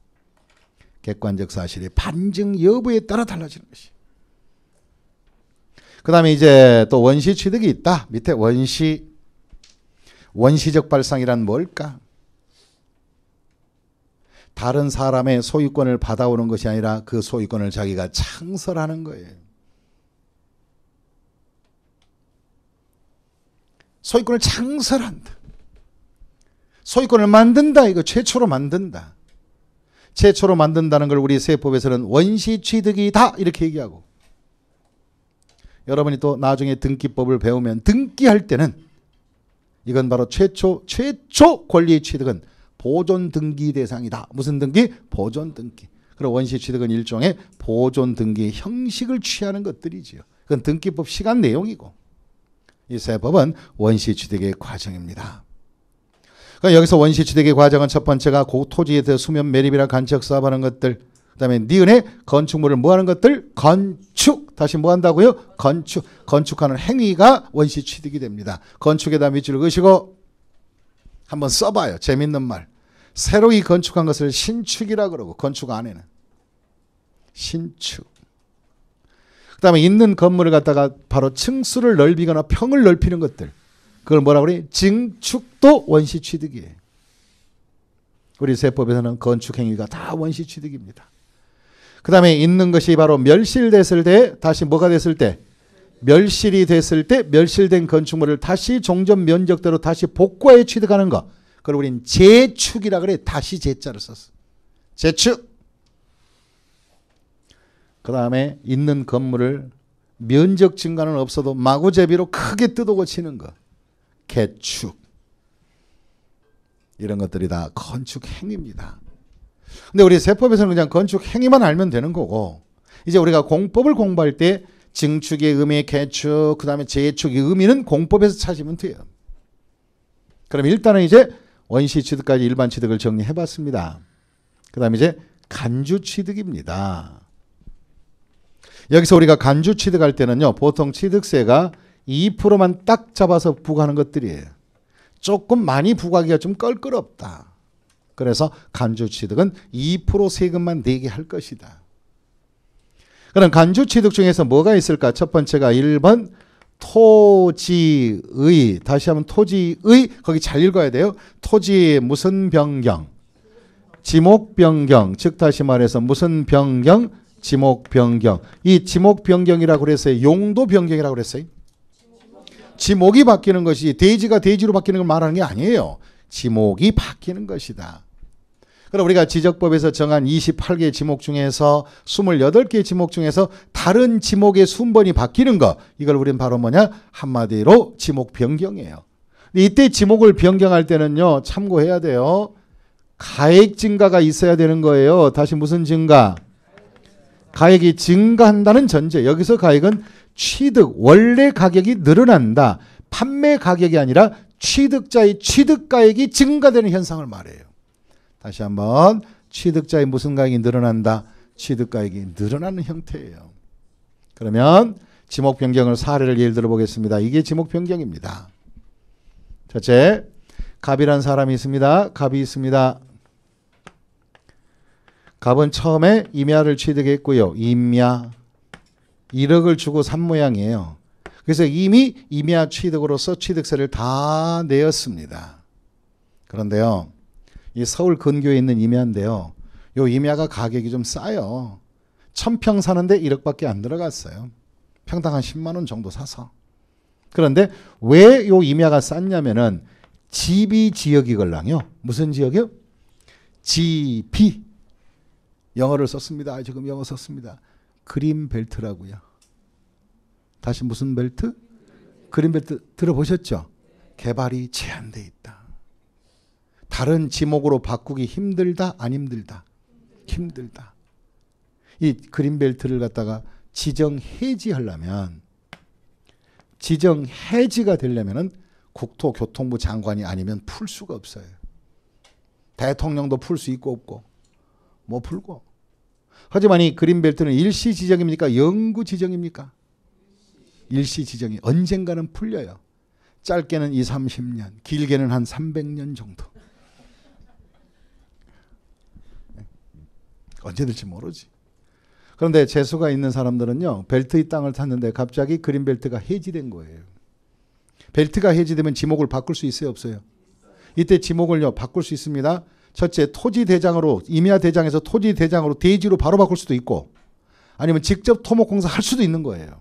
객관적 사실이 반증 여부에 따라 달라지는 것이. 그 다음에 이제 또 원시 취득이 있다. 밑에 원시, 원시적 발상이란 뭘까? 다른 사람의 소유권을 받아오는 것이 아니라 그 소유권을 자기가 창설하는 거예요. 소유권을 창설한다. 소유권을 만든다. 이거 최초로 만든다. 최초로 만든다는 걸 우리 세법에서는 원시 취득이다 이렇게 얘기하고 여러분이 또 나중에 등기법을 배우면 등기할 때는 이건 바로 최초 최초 권리 취득은 보존 등기 대상이다. 무슨 등기? 보존 등기. 그리고 원시 취득은 일종의 보존 등기 형식을 취하는 것들이지요. 그건 등기법 시간 내용이고 이 세법은 원시 취득의 과정입니다. 그러니까 여기서 원시취득의 과정은 첫 번째가 고 토지에 대해 수면 매립이나 간척 사업하는 것들 그다음에 니은에 건축물을 뭐 하는 것들 건축 다시 뭐 한다고요 건축 건축하는 행위가 원시 취득이 됩니다 건축에다 밑줄 그으시고 한번 써봐요 재밌는 말 새로이 건축한 것을 신축이라 그러고 건축 안에는 신축 그다음에 있는 건물을 갖다가 바로 층수를 넓히거나 평을 넓히는 것들 그걸 뭐라 그래? 증축도 원시 취득이에요. 우리 세법에서는 건축 행위가 다 원시 취득입니다. 그 다음에 있는 것이 바로 멸실됐을 때 다시 뭐가 됐을 때 멸실이 됐을 때 멸실된 건축물을 다시 종전 면적대로 다시 복구해 취득하는 거. 그걸 우린 재축이라 그래. 다시 재자를 썼어. 재축. 그 다음에 있는 건물을 면적 증가는 없어도 마구제비로 크게 뜯어 고치는 거. 개축 이런 것들이 다 건축 행위입니다. 근데 우리 세법에서는 그냥 건축 행위만 알면 되는 거고 이제 우리가 공법을 공부할 때 증축의 의미, 개축, 그 다음에 재축의 의미는 공법에서 찾으면 돼요. 그럼 일단은 이제 원시 취득까지 일반 취득을 정리해 봤습니다. 그 다음에 이제 간주 취득입니다. 여기서 우리가 간주 취득할 때는요, 보통 취득세가 2%만 딱 잡아서 부과하는 것들이 에요 조금 많이 부과하기가 좀 껄끄럽다. 그래서 간주취득은 2% 세금만 내게 할 것이다. 그럼 간주취득 중에서 뭐가 있을까? 첫 번째가 1번 토지의 다시 한번 토지의 거기 잘 읽어야 돼요. 토지 의 무슨 변경? 지목 변경. 즉 다시 말해서 무슨 변경? 지목 변경. 이 지목 변경이라고 그랬어요. 용도 변경이라고 그랬어요. 지목이 바뀌는 것이 대지가 대지로 바뀌는 걸 말하는 게 아니에요. 지목이 바뀌는 것이다. 그럼 우리가 지적법에서 정한 28개 지목 중에서 28개 지목 중에서 다른 지목의 순번이 바뀌는 것 이걸 우리는 바로 뭐냐 한마디로 지목 변경이에요. 이때 지목을 변경할 때는요 참고해야 돼요. 가액 증가가 있어야 되는 거예요. 다시 무슨 증가? 가액이 증가한다는 전제. 여기서 가액은 취득 원래 가격이 늘어난다. 판매 가격이 아니라 취득자의 취득가액이 증가되는 현상을 말해요. 다시 한번 취득자의 무슨 가액이 늘어난다. 취득가액이 늘어나는 형태예요. 그러면 지목 변경을 사례를 예를 들어 보겠습니다. 이게 지목 변경입니다. 첫째, 갑이란 사람이 있습니다. 갑이 있습니다. 갑은 처음에 임야를 취득했고요. 임야 1억을 주고 산 모양이에요. 그래서 이미 임야 취득으로서 취득세를 다 내었습니다. 그런데요, 이 서울 근교에 있는 임야인데요, 요 임야가 가격이 좀 싸요. 천평 사는데 1억밖에 안 들어갔어요. 평당 한 10만 원 정도 사서. 그런데 왜요 임야가 쌌냐면은 지비 지역이걸랑요. 무슨 지역이요? 지비 영어를 썼습니다. 지금 영어 썼습니다. 그린 벨트라고요. 다시 무슨 벨트? 그림 벨트 들어보셨죠? 개발이 제한돼 있다. 다른 지목으로 바꾸기 힘들다 안 힘들다 힘들다. 이 그림 벨트를 갖다가 지정 해지하려면 지정 해지가 되려면은 국토교통부 장관이 아니면 풀 수가 없어요. 대통령도 풀 수 있고 없고 못 뭐 풀고 하지만 이 그린벨트는 일시 지정입니까? 영구 지정입니까? 일시 지정이 언젠가는 풀려요. 짧게는 2, 30년, 길게는 한 300년 정도. 네. 언제 될지 모르지. 그런데 재수가 있는 사람들은요. 벨트의 땅을 탔는데 갑자기 그린벨트가 해지된 거예요. 벨트가 해지되면 지목을 바꿀 수 있어요 없어요? 이때 지목을요 바꿀 수 있습니다. 첫째 토지 대장으로 임야 대장에서 토지 대장으로 대지로 바로 바꿀 수도 있고 아니면 직접 토목공사 할 수도 있는 거예요.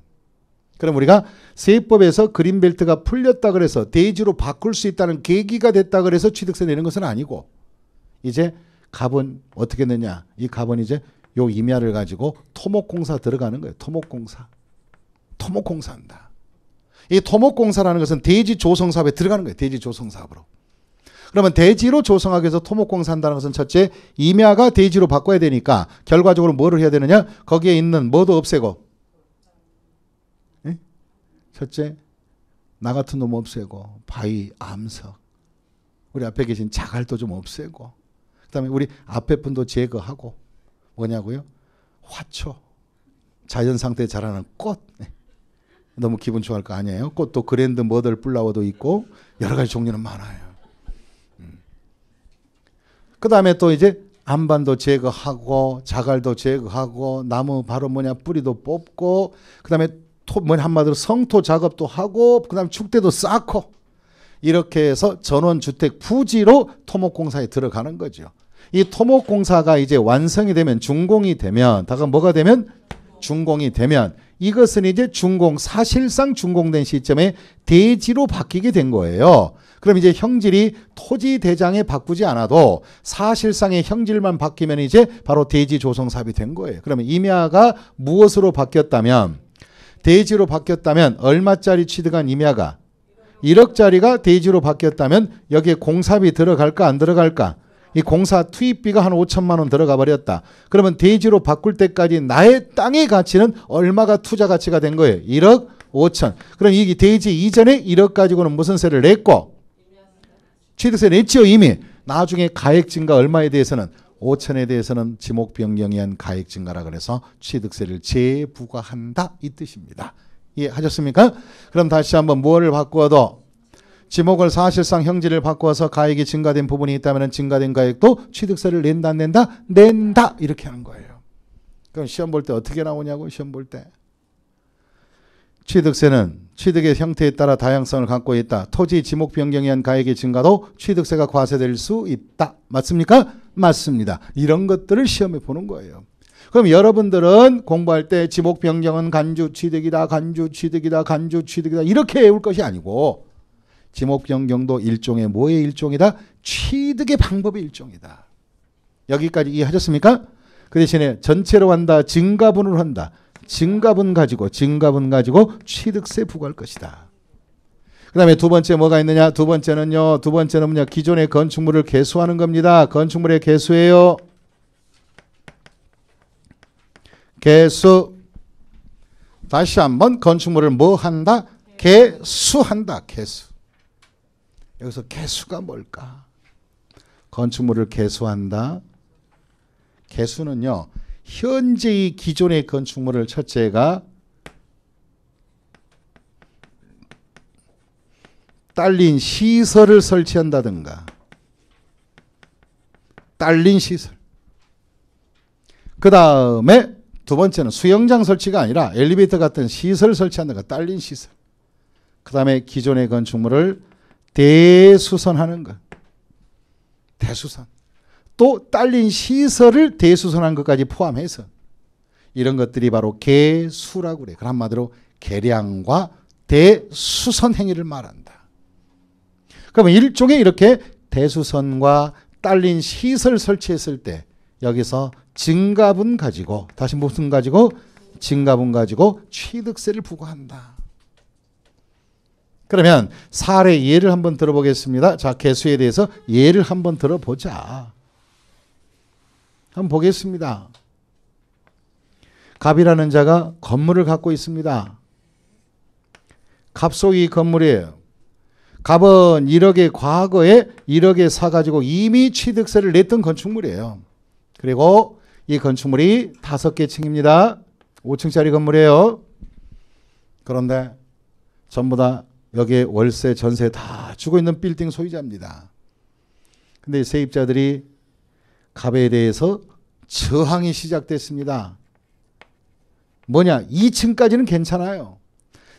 그럼 우리가 세법에서 그린벨트가 풀렸다 그래서 대지로 바꿀 수 있다는 계기가 됐다 그래서 취득세 내는 것은 아니고 이제 갑은 어떻게 되냐 이 갑은 이제 요 임야를 가지고 토목공사 들어가는 거예요. 토목공사. 토목공사입다이 토목공사라는 것은 대지 조성사업에 들어가는 거예요. 대지 조성사업으로. 그러면 대지로 조성하기 위해서 토목공산 한다는 것은 첫째 임야가 대지로 바꿔야 되니까 결과적으로 뭐를 해야 되느냐? 거기에 있는 뭐도 없애고 예? 첫째 나 같은 놈 없애고 바위 암석 우리 앞에 계신 자갈도 좀 없애고 그다음에 우리 앞에 분도 제거하고 뭐냐고요? 화초 자연 상태에 자라는 꽃 예. 너무 기분 좋아할 거 아니에요? 꽃도 그랜드 머들 플라워도 있고 여러 가지 종류는 많아요. 그 다음에 또 이제 안반도 제거하고 자갈도 제거하고 나무 바로 뭐냐 뿌리도 뽑고 그 다음에 뭐 한마디로 성토 작업도 하고 그 다음에 축대도 쌓고 이렇게 해서 전원주택 부지로 토목공사에 들어가는 거죠. 이 토목공사가 이제 완성이 되면 준공이 되면 다가 뭐가 되면 준공이 되면 이것은 이제 중공 사실상 중공된 시점에 대지로 바뀌게 된 거예요. 그럼 이제 형질이 토지 대장에 바꾸지 않아도 사실상의 형질만 바뀌면 이제 바로 대지 조성삽이 된 거예요. 그러면 임야가 무엇으로 바뀌었다면 대지로 바뀌었다면 얼마짜리 취득한 임야가 1억짜리가 대지로 바뀌었다면 여기에 공삽이 들어갈까 안 들어갈까? 이 공사 투입비가 한 5천만 원 들어가 버렸다. 그러면 대지로 바꿀 때까지 나의 땅의 가치는 얼마가 투자 가치가 된 거예요? 1억 5천. 그럼 이게 대지 이전에 1억 가지고는 무슨 세를 냈고? 취득세 냈죠 이미. 나중에 가액 증가 얼마에 대해서는 5천에 대해서는 지목 변경에 한 가액 증가라 그래서 취득세를 재부과한다 이 뜻입니다. 이해하셨습니까? 그럼 다시 한번 뭐를 바꿔도 지목을 사실상 형질을 바꿔서 가액이 증가된 부분이 있다면 증가된 가액도 취득세를 낸다 안 낸다? 낸다 이렇게 하는 거예요. 그럼 시험 볼 때 어떻게 나오냐고 시험 볼 때. 취득세는 취득의 형태에 따라 다양성을 갖고 있다. 토지 지목 변경에 한 가액의 증가도 취득세가 과세될 수 있다. 맞습니까? 맞습니다. 이런 것들을 시험해 보는 거예요. 그럼 여러분들은 공부할 때 지목 변경은 간주 취득이다, 간주 취득이다, 간주 취득이다 이렇게 외울 것이 아니고 지목연경도 일종의 뭐의 일종이다? 취득의 방법의 일종이다. 여기까지 이해하셨습니까? 그 대신에 전체로 한다, 증가분으로 한다. 증가분 가지고 증가분 가지고 취득세 부과할 것이다. 그 다음에 두 번째 뭐가 있느냐? 두 번째는요. 두 번째는 뭐냐? 기존의 건축물을 개수하는 겁니다. 건축물의 개수예요. 개수. 다시 한번 건축물을 뭐 한다? 개수한다. 개수. 여기서 개수가 뭘까? 건축물을 개수한다. 개수는요. 현재의 기존의 건축물을 첫째가 딸린 시설을 설치한다든가 딸린 시설 그 다음에 두 번째는 수영장 설치가 아니라 엘리베이터 같은 시설 설치한다든가 딸린 시설 그 다음에 기존의 건축물을 대수선하는 것. 대수선. 또 딸린 시설을 대수선한 것까지 포함해서 이런 것들이 바로 개수라고 그래. 그 한마디로 개량과 대수선 행위를 말한다. 그러면 일종의 이렇게 대수선과 딸린 시설 설치했을 때 여기서 증가분 가지고 다시 무슨 가지고 증가분 가지고 취득세를 부과한다. 그러면 사례 예를 한번 들어보겠습니다. 자, 개수에 대해서 예를 한번 들어보자. 한번 보겠습니다. 갑이라는 자가 건물을 갖고 있습니다. 갑속이 건물이에요. 갑은 1억의 과거에 1억에 사가지고 이미 취득세를 냈던 건축물이에요. 그리고 이 건축물이 다섯 개 층입니다. 5층짜리 건물이에요. 그런데 전부 다 여기에 월세, 전세 다 주고 있는 빌딩 소유자입니다. 근데 세입자들이 갑에 대해서 저항이 시작됐습니다. 뭐냐? 2층까지는 괜찮아요.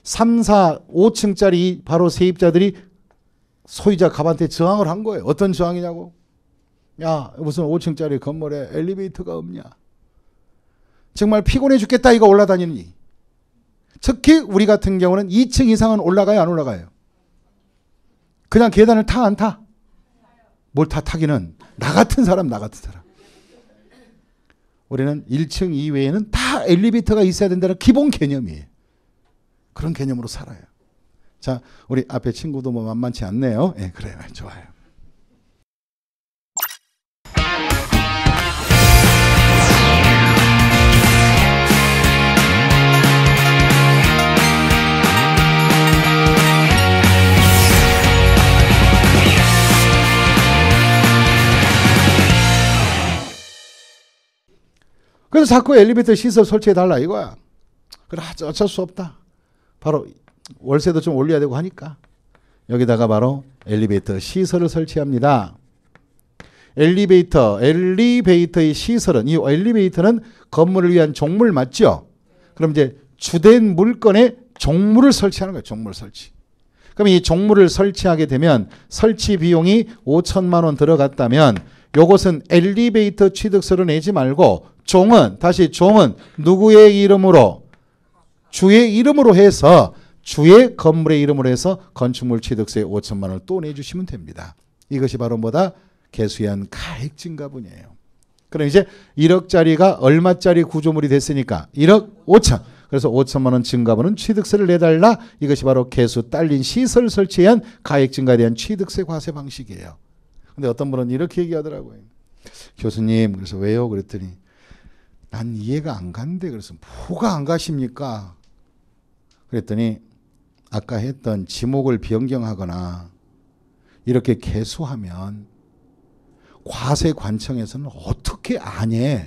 3, 4, 5층짜리 바로 세입자들이 소유자 갑한테 저항을 한 거예요. 어떤 저항이냐고? 야, 무슨 5층짜리 건물에 엘리베이터가 없냐? 정말 피곤해 죽겠다 이거 올라다니니. 특히 우리 같은 경우는 2층 이상은 올라가요 안 올라가요? 그냥 계단을 타 안 타? 뭘타 타기는 나 같은 사람 나 같은 사람 우리는 1층 이외에는 다 엘리베이터가 있어야 된다는 기본 개념이에요. 그런 개념으로 살아요. 자, 우리 앞에 친구도 뭐 만만치 않네요. 예, 그래요. 좋아요. 그래서 자꾸 엘리베이터 시설 설치해달라 이거야. 그래, 어쩔 수 없다. 바로 월세도 좀 올려야 되고 하니까. 여기다가 바로 엘리베이터 시설을 설치합니다. 엘리베이터, 엘리베이터의 시설은, 이 엘리베이터는 건물을 위한 종물 맞죠? 그럼 이제 주된 물건에 종물을 설치하는 거예요. 종물 설치. 그럼 이 종물을 설치하게 되면 설치 비용이 5천만 원 들어갔다면 이것은 엘리베이터 취득세를 내지 말고 종은 다시 종은 누구의 이름으로 주의 이름으로 해서 주의 건물의 이름으로 해서 건축물 취득세 5천만 원을 또 내주시면 됩니다. 이것이 바로 뭐다? 개수한 가액 증가분이에요. 그럼 이제 1억짜리가 얼마짜리 구조물이 됐으니까 1억 5천. 그래서 5천만 원 증가분은 취득세를 내달라. 이것이 바로 개수 딸린 시설 설치한 가액 증가에 대한 취득세 과세 방식이에요. 근데 어떤 분은 이렇게 얘기하더라고요. 교수님, 그래서 왜요? 그랬더니 난 이해가 안 간대. 그래서 뭐가 안 가십니까? 그랬더니 아까 했던 지목을 변경하거나 이렇게 개수하면 과세 관청에서는 어떻게 아니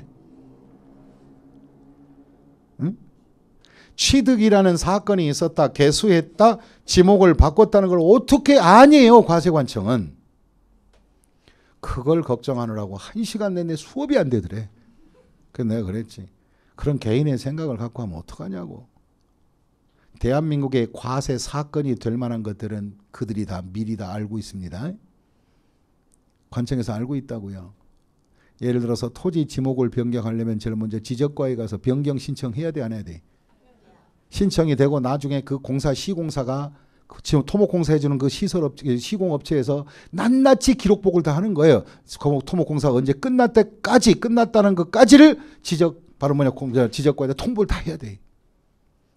취득이라는 사건이 있었다, 개수했다, 지목을 바꿨다는 걸 어떻게 아니에요, 과세관청은. 그걸 걱정하느라고 한 시간 내내 수업이 안 되더래. 그 내가 그랬지. 그런 개인의 생각을 갖고 하면 어떡하냐고. 대한민국의 과세 사건이 될 만한 것들은 그들이 다 미리 다 알고 있습니다. 관청에서 알고 있다고요. 예를 들어서 토지 지목을 변경하려면 제일 먼저 지적과에 가서 변경 신청해야 돼안 해야 돼? 신청이 되고 나중에 그 공사 시공사가 지금 토목공사 해주는 그 시설업체, 시공업체에서 낱낱이 기록복을 다 하는 거예요. 그 토목공사가 언제 끝날 때까지, 끝났다는 것까지를 지적, 바로 뭐냐, 지적과에 다 통보를 다 해야 돼.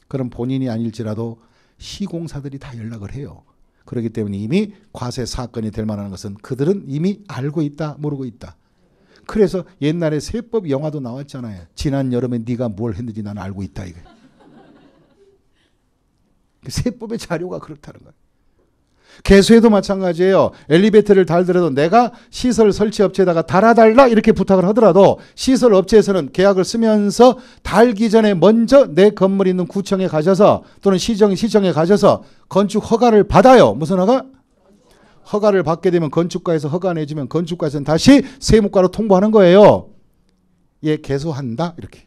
그럼 본인이 아닐지라도 시공사들이 다 연락을 해요. 그렇기 때문에 이미 과세 사건이 될 만한 것은 그들은 이미 알고 있다, 모르고 있다. 그래서 옛날에 세법 영화도 나왔잖아요. 지난 여름에 네가 뭘 했는지 난 알고 있다 이거. 세법의 자료가 그렇다는 거예요. 개수에도 마찬가지예요. 엘리베이터를 달더라도 내가 시설 설치 업체에다가 달아달라 이렇게 부탁을 하더라도 시설 업체에서는 계약을 쓰면서 달기 전에 먼저 내 건물 있는 구청에 가셔서 또는 시정 시청에 가셔서 건축 허가를 받아요. 무슨 허가? 허가를 받게 되면 건축가에서 허가 내주면 건축가에서는 다시 세무과로 통보하는 거예요. 예, 개수한다 이렇게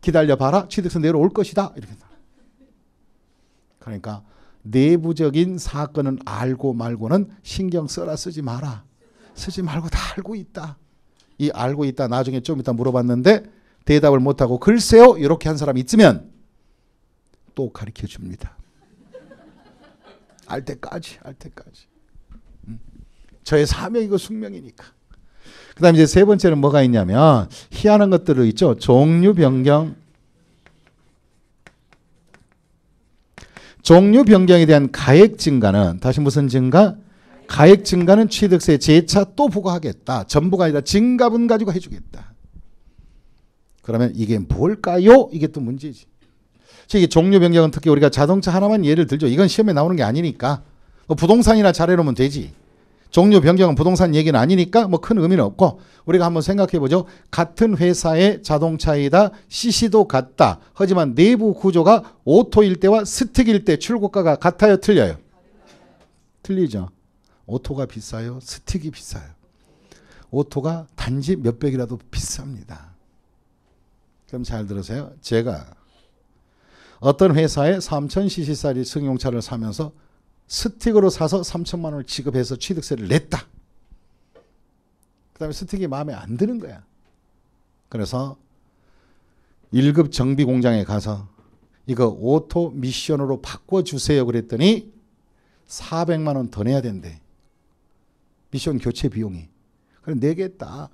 기다려 봐라. 취득세 내려올 것이다 이렇게. 그러니까 내부적인 사건은 알고 말고는 신경 써라 쓰지 마라. 쓰지 말고 다 알고 있다. 이 알고 있다 나중에 좀 이따 물어봤는데 대답을 못하고 글쎄요 이렇게 한 사람 있으면 또 가르쳐 줍니다. 알 때까지 알 때까지. 음. 저의 사명이고 숙명이니까. 그 다음에 이제 세 번째는 뭐가 있냐면 희한한 것들을 있죠. 종류 변경 종류 변경에 대한 가액 증가는 다시 무슨 증가? 가액 증가는 취득세 재차 또 부과하겠다. 전부가 아니라 증가분 가지고 해주겠다. 그러면 이게 뭘까요? 이게 또 문제지. 즉, 이 종류 변경은 특히 우리가 자동차 하나만 예를 들죠. 이건 시험에 나오는 게 아니니까. 뭐 부동산이나 잘해로면 되지. 종류 변경은 부동산 얘기는 아니니까 뭐 큰 의미는 없고 우리가 한번 생각해 보죠. 같은 회사의 자동차이다. CC도 같다. 하지만 내부 구조가 오토일 때와 스틱일 때 출고가가 같아요. 틀려요. 틀리죠. 오토가 비싸요. 스틱이 비싸요. 오토가 단지 몇백이라도 비쌉니다. 그럼 잘 들으세요. 제가 어떤 회사에 3000cc짜리 승용차를 사면서 스틱으로 사서 3천만 원을 지급해서 취득세를 냈다. 그 다음에 스틱이 마음에 안 드는 거야. 그래서 1급 정비 공장에 가서 이거 오토 미션으로 바꿔주세요 그랬더니 400만 원 더 내야 된대. 미션 교체 비용이. 그럼 내겠다.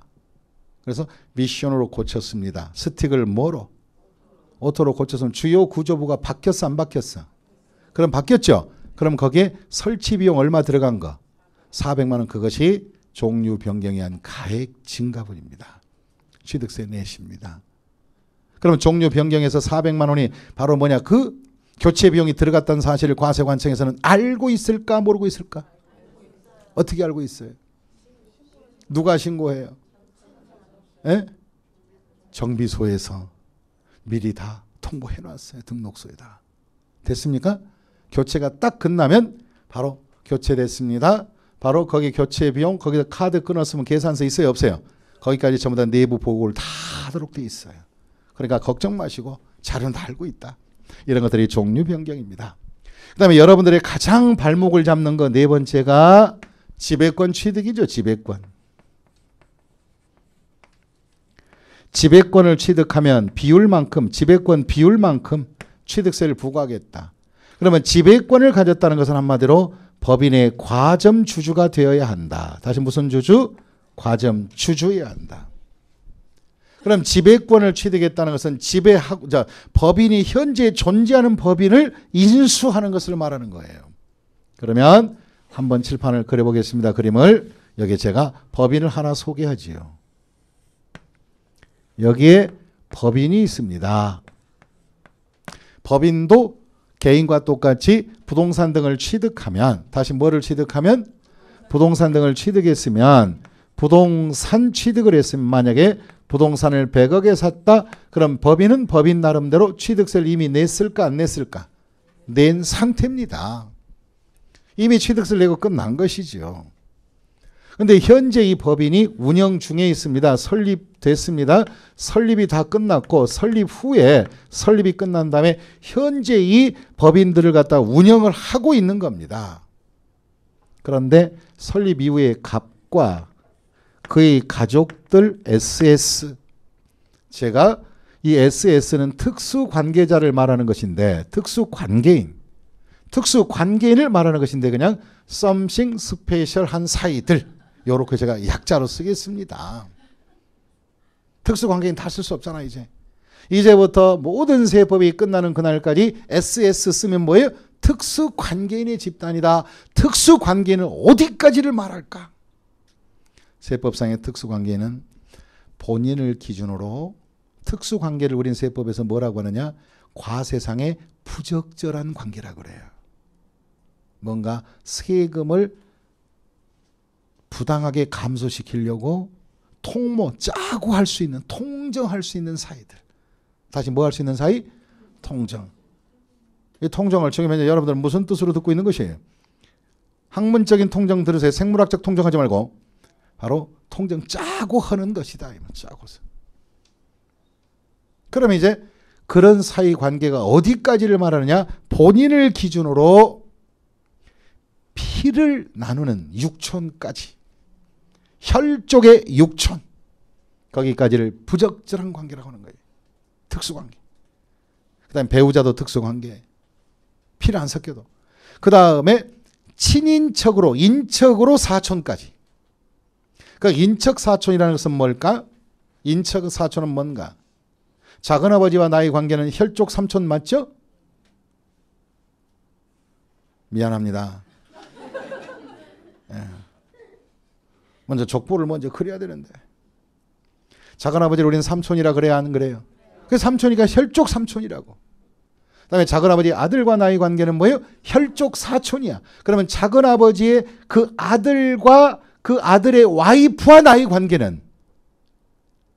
그래서 미션으로 고쳤습니다. 스틱을 뭐로? 오토로 고쳤으면 주요 구조부가 바뀌었어 안 바뀌었어? 그럼 바뀌었죠? 그럼 거기에 설치 비용 얼마 들어간 거? 400만 원 그것이 종류 변경에 한 가액 증가분입니다. 취득세 내십니다. 그럼 종류 변경에서 400만 원이 바로 뭐냐? 그 교체 비용이 들어갔다는 사실을 과세관청에서는 알고 있을까 모르고 있을까? 어떻게 알고 있어요? 누가 신고해요? 에? 예? 정비소에서 미리 다 통보해 놨어요. 등록소에다. 됐습니까? 교체가 딱 끝나면 바로 교체됐습니다. 바로 거기 교체 비용 거기서 카드 끊었으면 계산서 있어요 없어요? 거기까지 전부 다 내부 보고를 다 하도록 돼 있어요. 그러니까 걱정 마시고 자료는 다 알고 있다. 이런 것들이 종류 변경입니다. 그 다음에 여러분들의 가장 발목을 잡는 거 네 번째가 지배권 취득이죠. 지배권. 지배권을 취득하면 비율만큼 지배권 비율만큼 취득세를 부과하겠다. 그러면 지배권을 가졌다는 것은 한마디로 법인의 과점 주주가 되어야 한다. 다시 무슨 주주? 과점 주주여야 한다. 그럼 지배권을 취득했다는 것은 지배하고 자, 법인이 현재 존재하는 법인을 인수하는 것을 말하는 거예요. 그러면 한번 칠판을 그려보겠습니다. 그림을 여기 제가 법인을 하나 소개하지요. 여기에 법인이 있습니다. 법인도 개인과 똑같이 부동산 등을 취득하면 다시 뭐를 취득하면 부동산 등을 취득했으면 부동산 취득을 했으면 만약에 부동산을 100억에 샀다 그럼 법인은 법인 나름대로 취득세를 이미 냈을까 안 냈을까 낸 상태입니다. 이미 취득세를 내고 끝난 것이지요. 근데 현재 이 법인이 운영 중에 있습니다. 설립됐습니다. 설립이 다 끝났고 설립 후에 설립이 끝난 다음에 현재 이 법인들을 갖다 운영을 하고 있는 겁니다. 그런데 설립 이후에갑과 그의 가족들 SS 제가 이 SS는 특수 관계자를 말하는 것인데 특수 관계인 특수 관계인을 말하는 것인데 그냥 something special한 사이들 요렇게 제가 약자로 쓰겠습니다. 특수관계인 다 쓸 수 없잖아 이제. 이제부터 모든 세법이 끝나는 그날까지 SS 쓰면 뭐예요? 특수관계인의 집단이다. 특수관계인은 어디까지를 말할까? 세법상의 특수관계인은 본인을 기준으로 특수관계를 우린 세법에서 뭐라고 하느냐? 과세상의 부적절한 관계라 그래요. 뭔가 세금을 부당하게 감소시키려고 통모 짜고 할 수 있는 통정할 수 있는 사이들 다시 뭐 할 수 있는 사이 통정 이 통정을 지금 현재 여러분들 무슨 뜻으로 듣고 있는 것이에요 학문적인 통정 들으세요 생물학적 통정하지 말고 바로 통정 짜고 하는 것이다 짜고 그럼 이제 그런 사이 관계가 어디까지를 말하느냐 본인을 기준으로 피를 나누는 육촌까지 혈족의 육촌 거기까지를 부적절한 관계라고 하는 거예요. 특수관계. 그 다음에 배우자도 특수관계. 필요 안 섞여도. 그 다음에 친인척으로 인척으로 사촌까지. 그 인척 사촌이라는 것은 뭘까? 인척 사촌은 뭔가? 작은아버지와 나의 관계는 혈족 삼촌 맞죠? 미안합니다. 먼저 족보를 먼저 그려야 되는데. 작은 아버지를 우리는 삼촌이라 그래야 안 그래요? 그 삼촌이가 혈족 삼촌이라고. 그다음에 작은 아버지 아들과 나의 관계는 뭐예요? 혈족 사촌이야. 그러면 작은 아버지의 그 아들과 그 아들의 와이프와 나의 관계는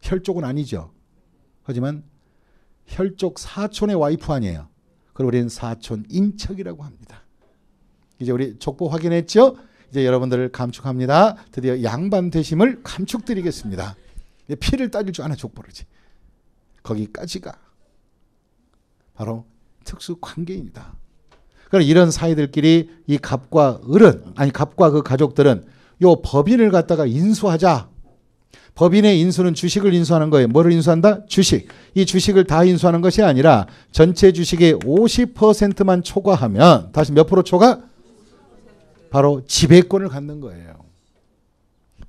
혈족은 아니죠. 하지만 혈족 사촌의 와이프 아니에요. 그걸 우리는 사촌 인척이라고 합니다. 이제 우리 족보 확인했죠? 이제 여러분들을 감축합니다. 드디어 양반 되심을 감축드리겠습니다. 피를 따질 줄 아는 족보르지. 거기까지가 바로 특수 관계입니다. 그러 이런 사이들끼리 이 갑과 을은 아니 갑과 그 가족들은 요 법인을 갖다가 인수하자. 법인의 인수는 주식을 인수하는 거예요. 뭐를 인수한다? 주식. 이 주식을 다 인수하는 것이 아니라 전체 주식의 50%만 초과하면 다시 몇 프로 초과? 바로 지배권을 갖는 거예요.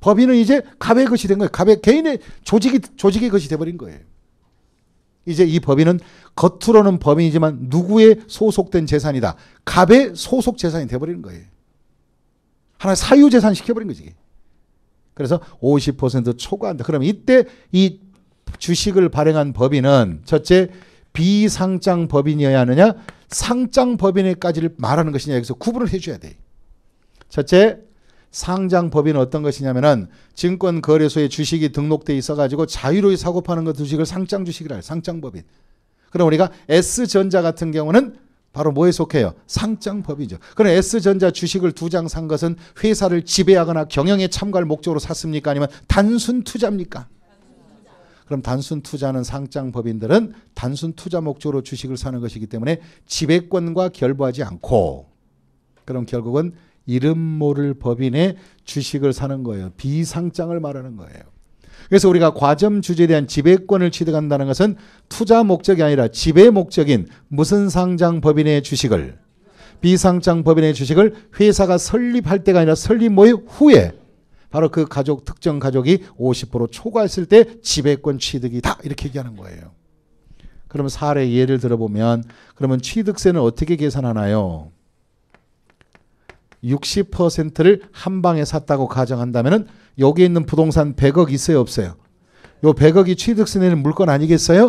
법인은 이제 갑의 것이 된 거예요. 갑의 개인의 조직이 조직의 것이 돼버린 거예요. 이제 이 법인은 겉으로는 법인이지만 누구의 소속된 재산이다. 갑의 소속 재산이 돼버리는 거예요. 하나 사유 재산 시켜버린 거지. 그래서 50% 초과한다. 그럼 이때 이 주식을 발행한 법인은 첫째 비상장 법인이어야 하느냐 상장 법인에까지를 말하는 것이냐 여기서 구분을 해줘야 돼. 첫째, 상장 법인은 어떤 것이냐면은 증권 거래소에 주식이 등록돼 있어 가지고 자유로이 사고 파는 것 그 주식을 상장 주식이라 해요. 상장 법인. 그럼 우리가 S전자 같은 경우는 바로 뭐에 속해요? 상장법이죠. 그럼 S전자 주식을 두 장 산 것은 회사를 지배하거나 경영에 참가할 목적으로 샀습니까? 아니면 단순 투자입니까? 그럼 단순 투자는 상장법인들은 단순 투자 목적으로 주식을 사는 것이기 때문에 지배권과 결부하지 않고 그럼 결국은 이름 모를 법인의 주식을 사는 거예요. 비상장을 말하는 거예요. 그래서 우리가 과점 주제에 대한 지배권을 취득한다는 것은 투자 목적이 아니라 지배 목적인 무슨 상장 법인의 주식을 비상장 법인의 주식을 회사가 설립할 때가 아니라 설립 모의 후에 바로 그 가족 특정 가족이 50% 초과했을 때 지배권 취득이다 이렇게 얘기하는 거예요. 그러면 사례 예를 들어보면 그러면 취득세는 어떻게 계산하나요? 60%를 한 방에 샀다고 가정한다면 여기 있는 부동산 100억 있어요, 없어요? 요 100억이 취득세 내는 물건 아니겠어요?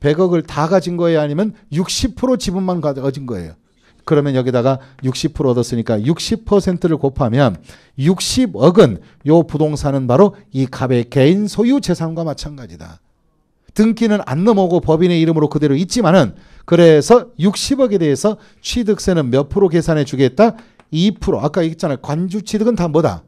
100억을 다 가진 거예요, 아니면 60% 지분만 가진 거예요? 그러면 여기다가 60% 얻었으니까 60%를 곱하면 60억은 요 부동산은 바로 이 갑의 개인 소유 재산과 마찬가지다. 등기는 안 넘어오고 법인의 이름으로 그대로 있지만은 그래서 60억에 대해서 취득세는 몇 프로 계산해 주겠다? 2% 아까 얘기했잖아요. 관주 취득은 다 뭐다?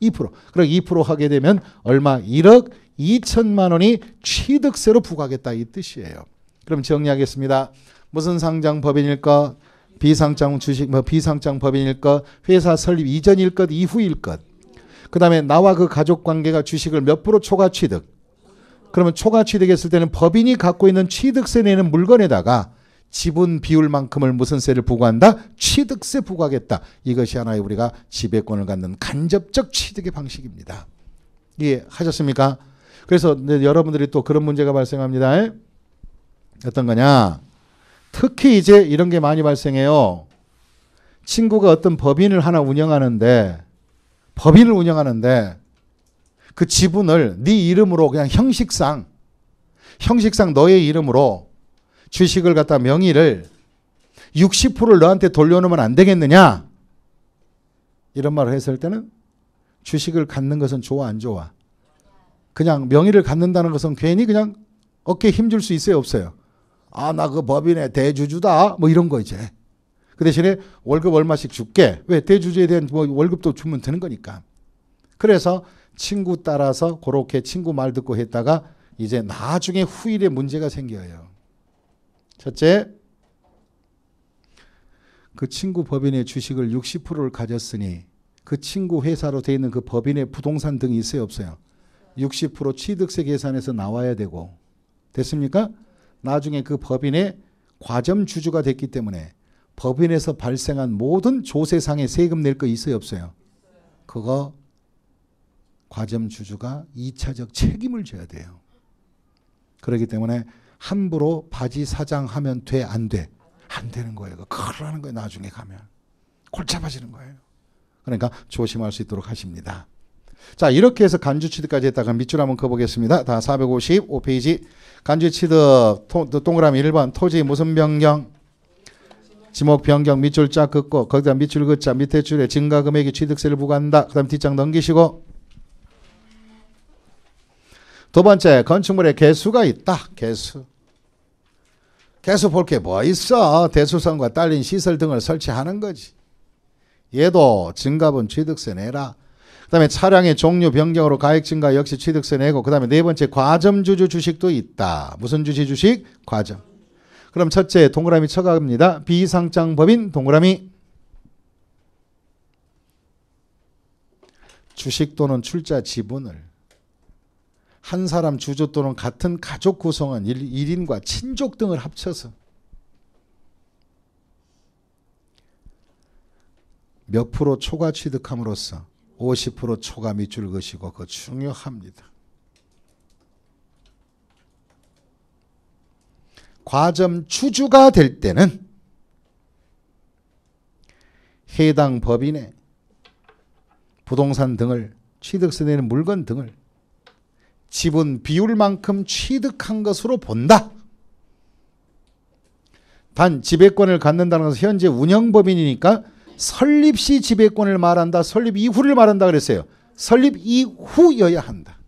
2%. 그럼 2% 하게 되면 얼마? 1억 2천만 원이 취득세로 부과하겠다 이 뜻이에요. 그럼 정리하겠습니다. 무슨 상장 법인일까? 비상장 주식 뭐 비상장 법인일까? 회사 설립 이전일 것, 이후일 것. 그다음에 나와 그 가족 관계가 주식을 몇 프로 초과 취득. 그러면 초과 취득했을 때는 법인이 갖고 있는 취득세 내는 물건에다가 지분 비율만큼을 무슨 세를 부과한다? 취득세 부과하겠다. 이것이 하나의 우리가 지배권을 갖는 간접적 취득의 방식입니다. 이해하셨습니까? 그래서 여러분들이 또 그런 문제가 발생합니다. 어떤 거냐? 특히 이제 이런 게 많이 발생해요. 친구가 어떤 법인을 하나 운영하는데 법인을 운영하는데 그 지분을 네 이름으로 그냥 형식상 형식상 너의 이름으로 주식을 갖다 명의를 60%를 너한테 돌려놓으면 안 되겠느냐? 이런 말을 했을 때는 주식을 갖는 것은 좋아 안 좋아? 그냥 명의를 갖는다는 것은 괜히 그냥 어깨 힘줄 수 있어요 없어요? 아 나 그 법인의 대주주다 뭐 이런 거 이제 그 대신에 월급 얼마씩 줄게 왜 대주주에 대한 뭐 월급도 주면 되는 거니까 그래서 친구 따라서 그렇게 친구 말 듣고 했다가 이제 나중에 후일에 문제가 생겨요 첫째, 그 친구 법인의 주식을 60%를 가졌으니 그 친구 회사로 돼 있는 그 법인의 부동산 등이 있어요 없어요? 60% 취득세 계산에서 나와야 되고 됐습니까? 나중에 그 법인의 과점 주주가 됐기 때문에 법인에서 발생한 모든 조세상의 세금 낼 거 있어요 없어요? 그거 과점 주주가 2차적 책임을 져야 돼요. 그렇기 때문에 함부로 바지 사장하면 돼, 안 돼? 안 되는 거예요. 그러라는 거예요, 나중에 가면. 골치 아지는 거예요. 그러니까 조심할 수 있도록 하십니다. 자, 이렇게 해서 간주취득까지 했다가 밑줄 한번 그어보겠습니다. 다 455페이지. 간주취득, 토, 동그라미 1번, 토지 무슨 변경? 지목 변경 밑줄 짝 긋고 거기다 밑줄 긋자 밑에 줄에 증가 금액이 취득세를 부과한다. 그 다음 뒷장 넘기시고 두 번째 건축물에 개수가 있다. 개수. 계속 볼 게 뭐 있어. 대수선과 딸린 시설 등을 설치하는 거지. 얘도 증가분 취득세 내라. 그 다음에 차량의 종류 변경으로 가액 증가 역시 취득세 내고 그 다음에 네 번째 과점주주 주식도 있다. 무슨 주식 주식? 과점. 그럼 첫째 동그라미 쳐갑니다. 비상장법인 동그라미 주식 또는 출자 지분을 한 사람 주조 또는 같은 가족 구성원 1인과 친족 등을 합쳐서 몇 프로 초과 취득함으로써 50% 초과 밑줄 것이고 그 중요합니다. 과점 주주가 될 때는 해당 법인의 부동산 등을 취득세 내는 물건 등을 지분 비율만큼 취득한 것으로 본다. 단 지배권을 갖는다는 것은 현재 운영법인이니까 설립 시 지배권을 말한다. 설립 이후를 말한다 그랬어요. 설립 이후여야 한다.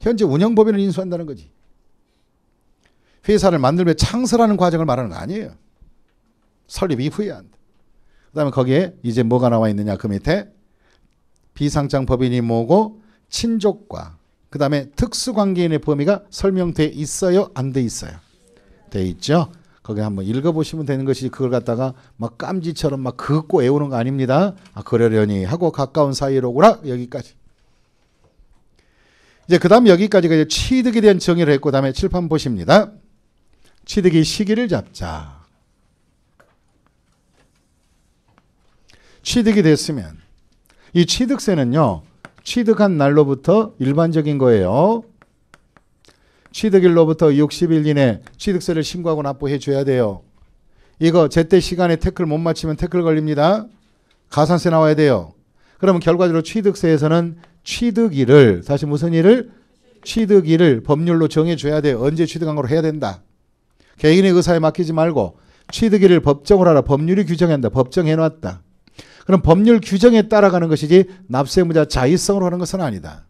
현재 운영법인을 인수한다는 거지. 회사를 만들며 창설하는 과정을 말하는 거 아니에요. 설립 이후에 한다. 그 다음에 거기에 이제 뭐가 나와 있느냐 그 밑에 비상장법인이 뭐고 친족과 그 다음에 특수관계인의 범위가 설명돼 있어요 안 돼 있어요 돼 있죠 거기 한번 읽어보시면 되는 것이 그걸 갖다가 막 깜지처럼 막 긋고 외우는 거 아닙니다 아 그러려니 하고 가까운 사이로 오라 여기까지 이제 그 다음 여기까지가 이제 취득에 대한 정의를 했고 다음에 칠판 보십니다 취득의 시기를 잡자 취득이 됐으면 이 취득세는요. 취득한 날로부터 일반적인 거예요. 취득일로부터 60일 이내 취득세를 신고하고 납부해 줘야 돼요. 이거 제때 시간에 태클 못 맞히면 태클 걸립니다. 가산세 나와야 돼요. 그러면 결과적으로 취득세에서는 취득일을 다시 무슨 일을 취득일을 법률로 정해줘야 돼요. 언제 취득한 걸로 해야 된다. 개인의 의사에 맡기지 말고 취득일을 법정으로 하라. 법률이 규정한다. 법정해놨다. 그럼 법률 규정에 따라가는 것이지 납세의무자 자의성으로 하는 것은 아니다.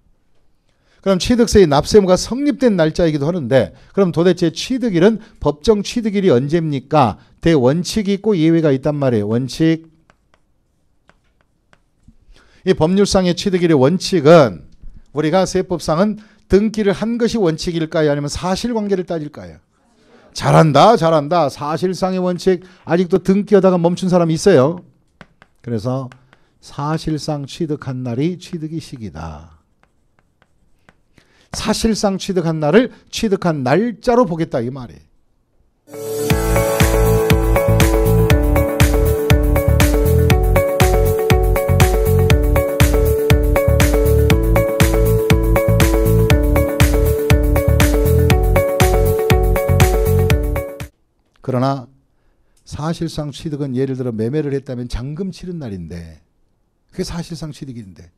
그럼 취득세의 납세의무가 성립된 날짜이기도 하는데 그럼 도대체 취득일은 법정 취득일이 언제입니까? 대원칙이 있고 예외가 있단 말이에요. 원칙. 이 법률상의 취득일의 원칙은 우리가 세법상은 등기를 한 것이 원칙일까요? 아니면 사실관계를 따질까요? 잘한다 잘한다 사실상의 원칙 아직도 등기하다가 멈춘 사람이 있어요. 그래서 사실상 취득한 날이 취득이 시기다. 사실상 취득한 날을 취득한 날짜로 보겠다 이 말이에요. 사실상 취득은 예를 들어 매매를 했다면 잔금 치른 날인데 그게 사실상 취득인데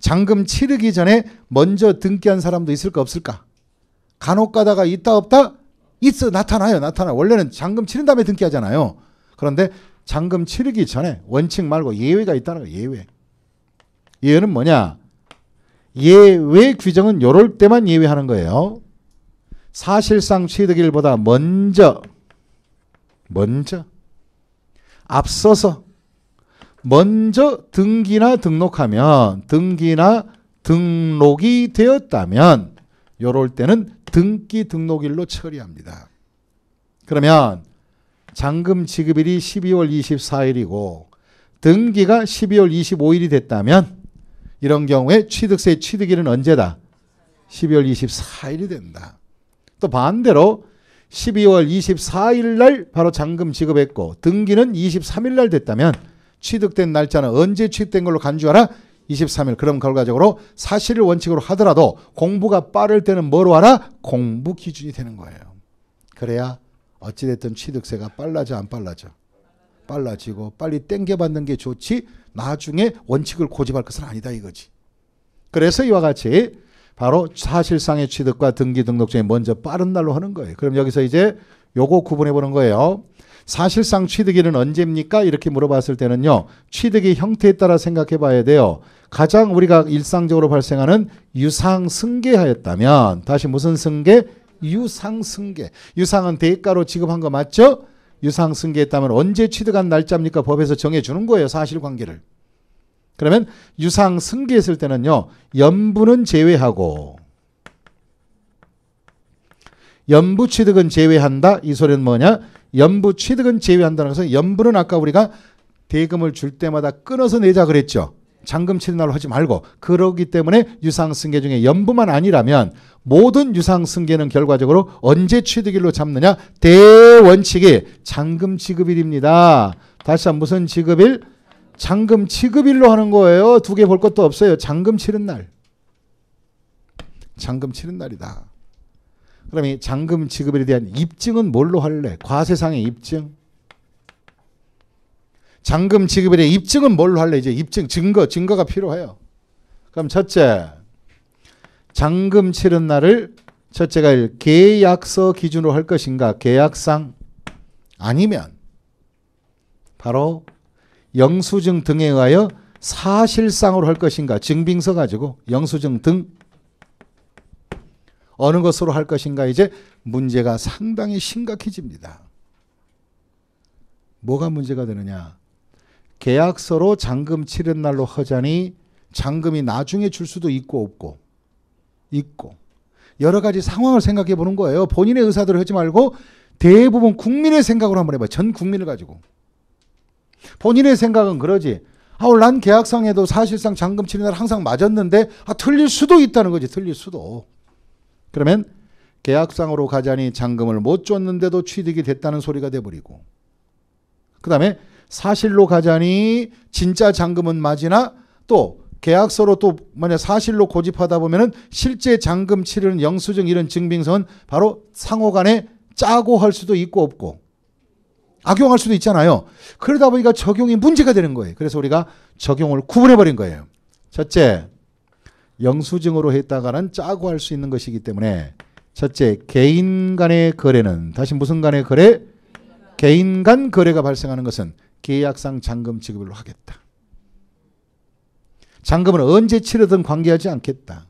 잔금 치르기 전에 먼저 등기한 사람도 있을까 없을까? 간혹 가다가 있다 없다 있어 나타나요 나타나 원래는 잔금 치른 다음에 등기하잖아요. 그런데 잔금 치르기 전에 원칙 말고 예외가 있다는 거예요. 예외. 예외는 뭐냐? 예외 규정은 요럴 때만 예외하는 거예요. 사실상 취득일보다 먼저 먼저 앞서서 먼저 등기나 등록하면 등기나 등록이 되었다면 요럴 때는 등기 등록일로 처리합니다. 그러면 잔금 지급일이 12월 24일이고 등기가 12월 25일이 됐다면 이런 경우에 취득세 취득일은 언제다? 12월 24일이 된다. 또 반대로 12월 24일 날 바로 잔금 지급했고 등기는 23일 날 됐다면 취득된 날짜는 언제 취득된 걸로 간주하아 23일. 그럼 결과적으로 사실을 원칙으로 하더라도 공부가 빠를 때는 뭐로 알아? 공부 기준이 되는 거예요. 그래야 어찌됐든 취득세가 빨라져 안 빨라져? 빨라지고 빨리 땡겨받는 게 좋지 나중에 원칙을 고집할 것은 아니다 이거지. 그래서 이와 같이 바로 사실상의 취득과 등기 등록증이 먼저 빠른 날로 하는 거예요. 그럼 여기서 이제 요거 구분해 보는 거예요. 사실상 취득일은 언제입니까? 이렇게 물어봤을 때는요. 취득의 형태에 따라 생각해 봐야 돼요. 가장 우리가 일상적으로 발생하는 유상 승계하였다면 다시 무슨 승계? 유상 승계. 유상은 대가로 지급한 거 맞죠? 유상 승계했다면 언제 취득한 날짜입니까? 법에서 정해 주는 거예요. 사실관계를. 그러면 유상 승계했을 때는요. 연부는 제외하고 연부 취득은 제외한다. 이 소리는 뭐냐? 연부 취득은 제외한다는 것은 연부는 아까 우리가 대금을 줄 때마다 끊어서 내자 그랬죠. 잔금 치는 날로 하지 말고 그러기 때문에 유상승계 중에 연부만 아니라면 모든 유상승계는 결과적으로 언제 취득일로 잡느냐 대원칙이 잔금 지급일입니다. 다시 한 무슨 지급일? 잔금 취급일로 하는 거예요. 두 개 볼 것도 없어요. 잔금 치른 날. 잔금 치른 날이다. 그럼 이 잔금 취급일에 대한 입증은 뭘로 할래? 과세상의 입증. 잔금 취급일의 입증은 뭘로 할래? 이제 입증, 증거, 증거가 필요해요. 그럼 첫째, 잔금 치른 날을 첫째가 계약서 기준으로 할 것인가? 계약상 아니면 바로 영수증 등에 의하여 사실상으로 할 것인가 증빙서 가지고 영수증 등 어느 것으로 할 것인가 이제 문제가 상당히 심각해집니다. 뭐가 문제가 되느냐? 계약서로 잔금 치른 날로 허자니 잔금이 나중에 줄 수도 있고 없고 있고 여러 가지 상황을 생각해 보는 거예요. 본인의 의사대로 하지 말고 대부분 국민의 생각으로 한번 해봐요. 전 국민을 가지고. 본인의 생각은 그러지. 아, 난 계약상에도 사실상 잔금 치는 날 항상 맞았는데 아, 틀릴 수도 있다는 거지. 틀릴 수도. 그러면 계약상으로 가자니 잔금을 못 줬는데도 취득이 됐다는 소리가 돼버리고 그 다음에 사실로 가자니 진짜 잔금은 맞으나 또 계약서로 또 만약 사실로 고집하다 보면은 실제 잔금 치르는 영수증 이런 증빙서는 바로 상호 간에 짜고 할 수도 있고 없고 악용할 수도 있잖아요. 그러다 보니까 적용이 문제가 되는 거예요. 그래서 우리가 적용을 구분해 버린 거예요. 첫째, 영수증으로 했다가는 짜고 할 수 있는 것이기 때문에 첫째, 개인 간의 거래는 다시 무슨 간의 거래? 개인 간 거래가 발생하는 것은 계약상 잔금 지급을 하겠다. 잔금은 언제 치르든 관계하지 않겠다.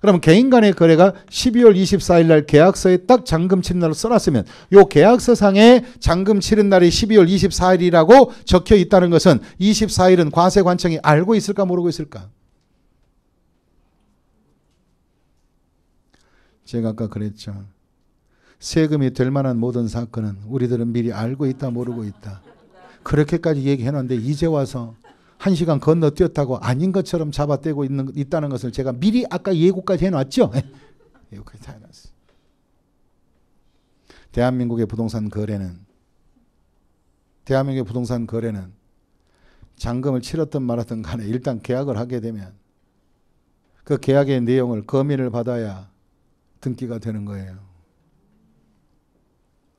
그러면 개인 간의 거래가 12월 24일 날 계약서에 딱 잔금 치는 날로 써놨으면 요 계약서상에 잔금 치는 날이 12월 24일이라고 적혀 있다는 것은 24일은 과세관청이 알고 있을까 모르고 있을까? 제가 아까 그랬죠. 세금이 될 만한 모든 사건은 우리들은 미리 알고 있다 모르고 있다. 그렇게까지 얘기해놨는데 이제 와서 한 시간 건너 뛰었다고 아닌 것처럼 잡아떼고 있는, 있다는 것을 제가 미리 아까 예고까지 해놨죠? 예. 예고까지 다 해놨어요. 대한민국의 부동산 거래는 대한민국의 부동산 거래는 잔금을 치렀든 말았든 간에 일단 계약을 하게 되면 그 계약의 내용을 검인을 받아야 등기가 되는 거예요.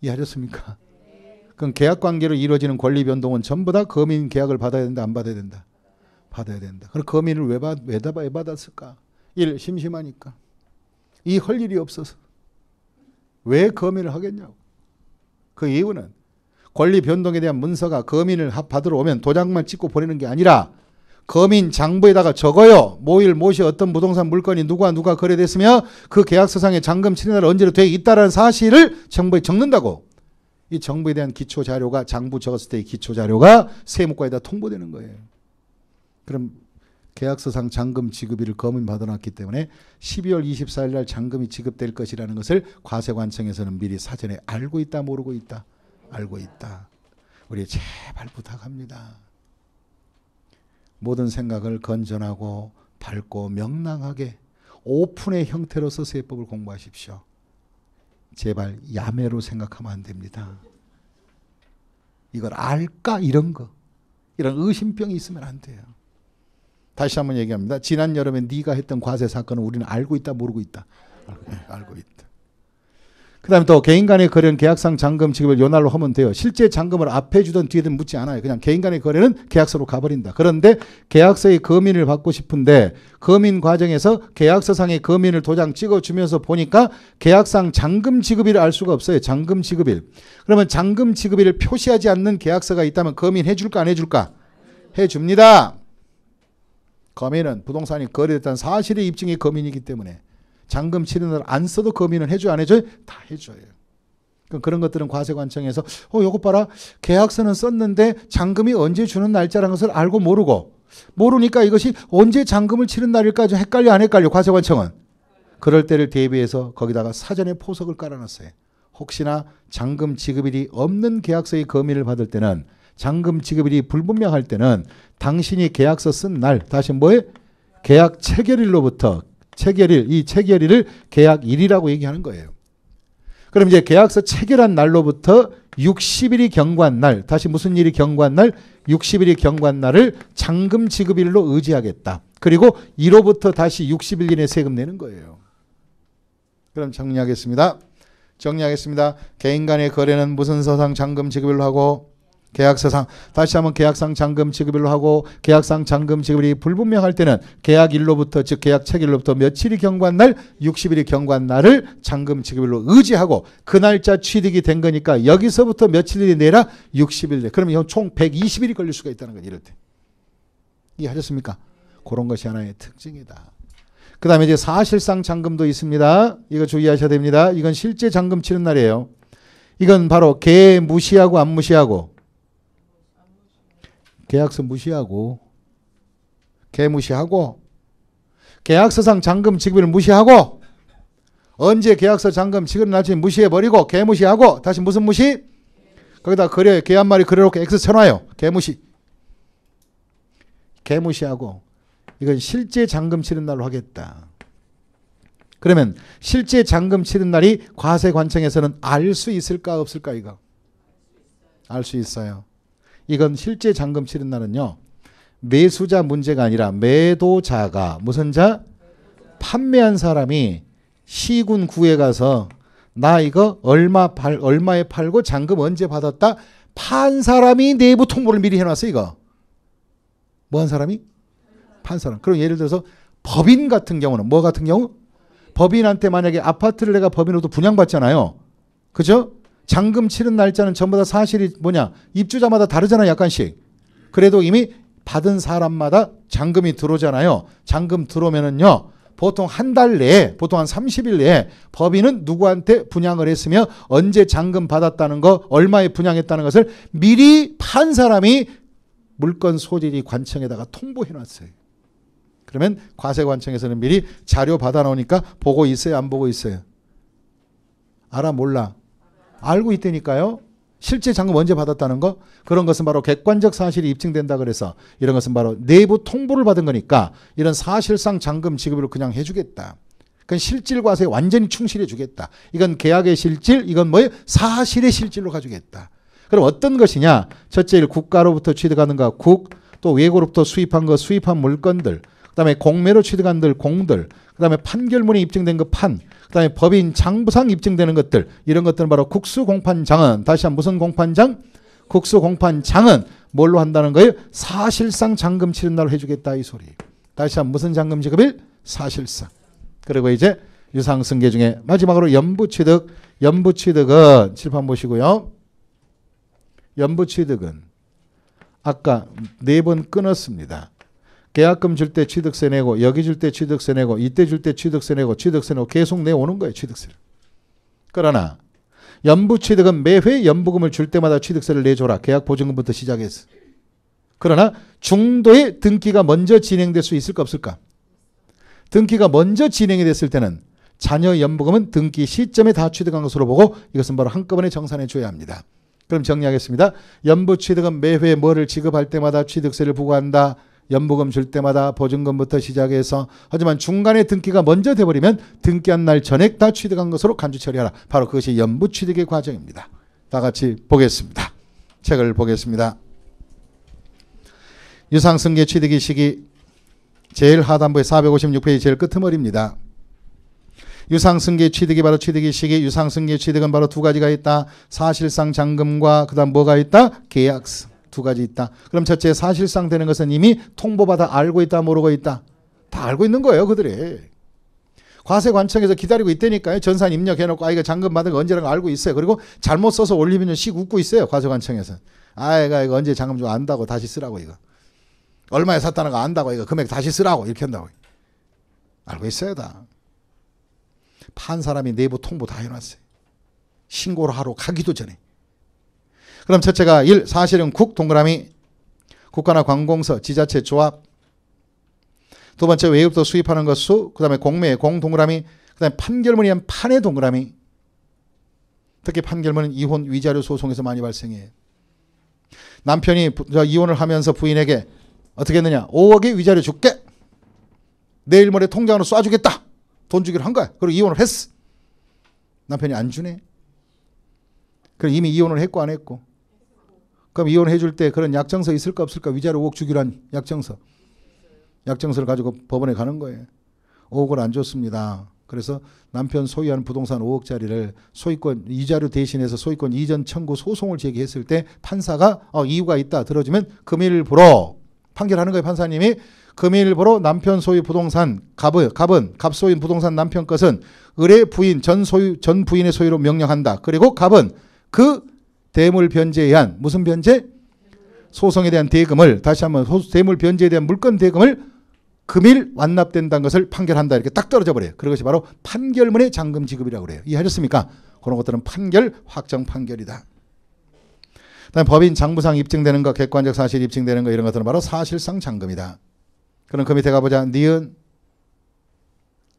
이해하셨습니까? 그럼 계약 관계로 이루어지는 권리 변동은 전부 다 검인 계약을 받아야 된다 안 받아야 된다 받아야 된다. 그럼 검인을 왜, 받, 왜, 왜 받았을까? 1. 심심하니까. 2. 할 일이 없어서. 왜검인을 하겠냐고. 그 이유는 권리 변동에 대한 문서가 검인을 받으러 오면 도장만 찍고 보내는 게 아니라 검인 장부에다가 적어요. 모일 모시 어떤 부동산 물건이 누구와 누가 거래됐으며 그 계약서상에 잔금 치는 날 언제로 돼 있다라는 사실을 정부에 적는다고. 이 정부에 대한 기초 자료가 장부 적었을 때의 기초 자료가 세무과에다 통보되는 거예요. 그럼 계약서상 잔금 지급일을 검은 받아놨기 때문에 12월 24일 날 잔금이 지급될 것이라는 것을 과세관청에서는 미리 사전에 알고 있다 모르고 있다 알고 있다. 우리 제발 부탁합니다. 모든 생각을 건전하고 밝고 명랑하게 오픈의 형태로서 세법을 공부하십시오. 제발 야매로 생각하면 안 됩니다. 이걸 알까 이런 거 이런 의심병이 있으면 안 돼요. 다시 한 번 얘기합니다. 지난 여름에 네가 했던 과세 사건은 우리는 알고 있다 모르고 있다. 아, 네, 알고, 있다. 그 다음에 또 개인 간의 거래는 계약상 잔금 지급을 연할로 하면 돼요. 실제 잔금을 앞에 주든 뒤에든 묻지 않아요. 그냥 개인 간의 거래는 계약서로 가버린다. 그런데 계약서의 검인을 받고 싶은데 검인 과정에서 계약서상의 검인을 도장 찍어주면서 보니까 계약상 잔금 지급일을 알 수가 없어요. 잔금 지급일. 그러면 잔금 지급일을 표시하지 않는 계약서가 있다면 검인 해줄까 안 해줄까? 해줍니다. 검인은 부동산이 거래됐다는 사실의 입증이 검인이기 때문에 잔금 치는 날 안 써도 거미는 해줘 안 해줘요? 다 해줘요. 그럼 그런 것들은 과세관청에서 어 요거 봐라 계약서는 썼는데 잔금이 언제 주는 날짜라는 것을 알고 모르고 모르니까 이것이 언제 잔금을 치는 날일까 좀 헷갈려 안 헷갈려 과세관청은 그럴 때를 대비해서 거기다가 사전에 포석을 깔아놨어요. 혹시나 잔금 지급일이 없는 계약서의 거미를 받을 때는 잔금 지급일이 불분명할 때는 당신이 계약서 쓴 날 다시 뭐에 계약 체결일로부터 체결일, 이 체결일을 계약일이라고 얘기하는 거예요. 그럼 이제 계약서 체결한 날로부터 60일이 경과한 날, 다시 무슨 일이 경과한 날? 60일이 경과한 날을 잔금 지급일로 의지하겠다. 그리고 이로부터 다시 60일 이내 세금 내는 거예요. 그럼 정리하겠습니다. 정리하겠습니다. 개인 간의 거래는 무슨 서상 잔금 지급일로 하고 계약서상 다시 한번 계약상 잔금 지급일로 하고 계약상 잔금 지급일이 불분명할 때는 계약일로부터 즉 계약체결로부터 며칠이 경과한 날 60일이 경과한 날을 잔금 지급일로 의지하고 그 날짜 취득이 된 거니까 여기서부터 며칠이 내라 60일 내. 그러면 총 120일이 걸릴 수가 있다는 거예요. 이럴 때. 이해하셨습니까? 그런 것이 하나의 특징이다. 그 다음에 이제 사실상 잔금도 있습니다. 이거 주의하셔야 됩니다. 이건 실제 잔금 치는 날이에요. 이건 바로 개 무시하고 안 무시하고 계약서 무시하고 개 무시하고 계약서상 잔금 지급을 무시하고 언제 계약서 잔금 지급을 날지 무시해버리고 개 무시하고 다시 무슨 무시? 거기다 그래 개한말이 그려놓고 X 쳐놔요. 개 무시. 개 무시하고 이건 실제 잔금 치른 날로 하겠다. 그러면 실제 잔금 치른 날이 과세관청에서는 알 수 있을까 없을까 이거? 알 수 있어요. 이건 실제 잔금 치른 날은요. 매수자 문제가 아니라 매도자가 무슨 자? 판매한 사람이 시군 구에 가서 나 이거 얼마 팔, 얼마에 팔고 잔금 언제 받았다? 판 사람이 내부 통보를 미리 해놨어 이거. 뭐 한 사람이? 판 사람. 그럼 예를 들어서 법인 같은 경우는 뭐 같은 경우? 법인한테 만약에 아파트를 내가 법인으로 분양받잖아요. 그죠? 잔금 치른 날짜는 전부 다 사실이 뭐냐 입주자마다 다르잖아 약간씩 그래도 이미 받은 사람마다 잔금이 들어오잖아요 잔금 들어오면은요 보통 한 달 내에 보통 한 30일 내에 법인은 누구한테 분양을 했으며 언제 잔금 받았다는 거 얼마에 분양했다는 것을 미리 판 사람이 물건 소지지 관청에다가 통보해 놨어요 그러면 과세관청에서는 미리 자료 받아 놓으니까 보고 있어요 안 보고 있어요 알아 몰라 알고 있다니까요. 실제 잔금 언제 받았다는 거 그런 것은 바로 객관적 사실이 입증된다 그래서 이런 것은 바로 내부 통보를 받은 거니까 이런 사실상 잔금 지급을 그냥 해주겠다. 그건 실질과세 완전히 충실해 주겠다. 이건 계약의 실질, 이건 뭐예요? 사실의 실질로 가지겠다. 그럼 어떤 것이냐? 첫째 국가로부터 취득하는 가 국, 또 외고로부터 수입한 거 수입한 물건들, 그다음에 공매로 취득한 들 공들, 그다음에 판결문에 입증된 거 판, 그다음에 법인 장부상 입증되는 것들 이런 것들은 바로 국수공판장은 다시 한 무슨 공판장? 국수공판장은 뭘로 한다는 거예요? 사실상 잔금 치른 날 해주겠다 이 소리. 다시 한 무슨 잔금 지급일? 사실상. 그리고 이제 유상승계 중에 마지막으로 연부취득. 연부취득은 칠판 보시고요. 연부취득은 아까 네 번 끊었습니다. 계약금 줄 때 취득세 내고 여기 줄 때 취득세 내고 이때 줄 때 취득세 내고 취득세 내고 계속 내오는 거예요 취득세를. 그러나 연부 취득은 매회 연부금을 줄 때마다 취득세를 내줘라. 계약 보증금부터 시작해서. 그러나 중도에 등기가 먼저 진행될 수 있을까 없을까? 등기가 먼저 진행이 됐을 때는 자녀 연부금은 등기 시점에 다 취득한 것으로 보고 이것은 바로 한꺼번에 정산해 줘야 합니다. 그럼 정리하겠습니다. 연부 취득은 매회 뭐를 지급할 때마다 취득세를 부과한다. 연부금줄 때마다 보증금부터 시작해서 하지만 중간에 등기가 먼저 돼버리면 등기한 날 전액 다 취득한 것으로 간주 처리하라. 바로 그것이 연부 취득의 과정입니다. 다 같이 보겠습니다. 책을 보겠습니다. 유상승계 취득의 시기 제일 하단부의 456페이지 제일 끄트머리입니다. 유상승계 취득이 바로 취득의 시기 유상승계 취득은 바로 두 가지가 있다. 사실상 잔금과 그다음 뭐가 있다? 계약서. 두 가지 있다. 그럼 첫째 사실상 되는 것은 이미 통보받아 알고 있다 모르고 있다. 다 알고 있는 거예요 그들이. 과세관청에서 기다리고 있다니까요. 전산 입력해놓고 아이가 잔금 받은 거언제라고 알고 있어요. 그리고 잘못 써서 올리면 씩 웃고 있어요. 과세관청에서. 아이가 이거 언제 잔금 좀 안다고 다시 쓰라고 이거. 얼마에 샀다는 거 안다고 이거 금액 다시 쓰라고 이렇게 한다고. 알고 있어야 다. 판 사람이 내부 통보 다 해놨어요. 신고를 하러 가기도 전에. 그럼 첫째가 1. 사실은 국 동그라미 국가나 관공서 지자체 조합 두 번째 외국도 수입하는 것수 그 다음에 공매 공 동그라미 그 다음에 판결문이란 판의 동그라미 특히 판결문은 이혼 위자료 소송에서 많이 발생해 남편이 이혼을 하면서 부인에게 어떻게 했느냐 5억의 위자료 줄게 내일 모레 통장으로 쏴주겠다 돈 주기로 한 거야 그리고 이혼을 했어 남편이 안 주네 그럼 이미 이혼을 했고 안 했고 그럼 이혼해 줄때 그런 약정서 있을까 없을까? 위자료 5억 주기로 한 약정서. 약정서를 가지고 법원에 가는 거예요. 5억을 안 줬습니다. 그래서 남편 소유한 부동산 5억짜리를 소유권 이자료 대신해서 소유권 이전 청구 소송을 제기했을 때 판사가 어, 이유가 있다 들어주면 금일부로 판결하는 거예요. 판사님이 금일부로 남편 소유 부동산 갑의 갑은 갑소인 부동산 남편 것은 을의 부인 전 소유 전 부인의 소유로 명령한다. 그리고 갑은 그 대물 변제에 의한 무슨 변제? 소송에 대한 대금을 다시 한번 대물 변제에 대한 물건 대금을 금일 완납된다는 것을 판결한다 이렇게 딱 떨어져 버려요. 그것이 바로 판결문의 잔금 지급이라고 그래요. 이해하셨습니까? 그런 것들은 판결 확정 판결이다. 다음 법인 장부상 입증되는 것, 객관적 사실 입증되는 것 이런 것들은 바로 사실상 잔금이다. 그럼 그밑에 가보자. 니은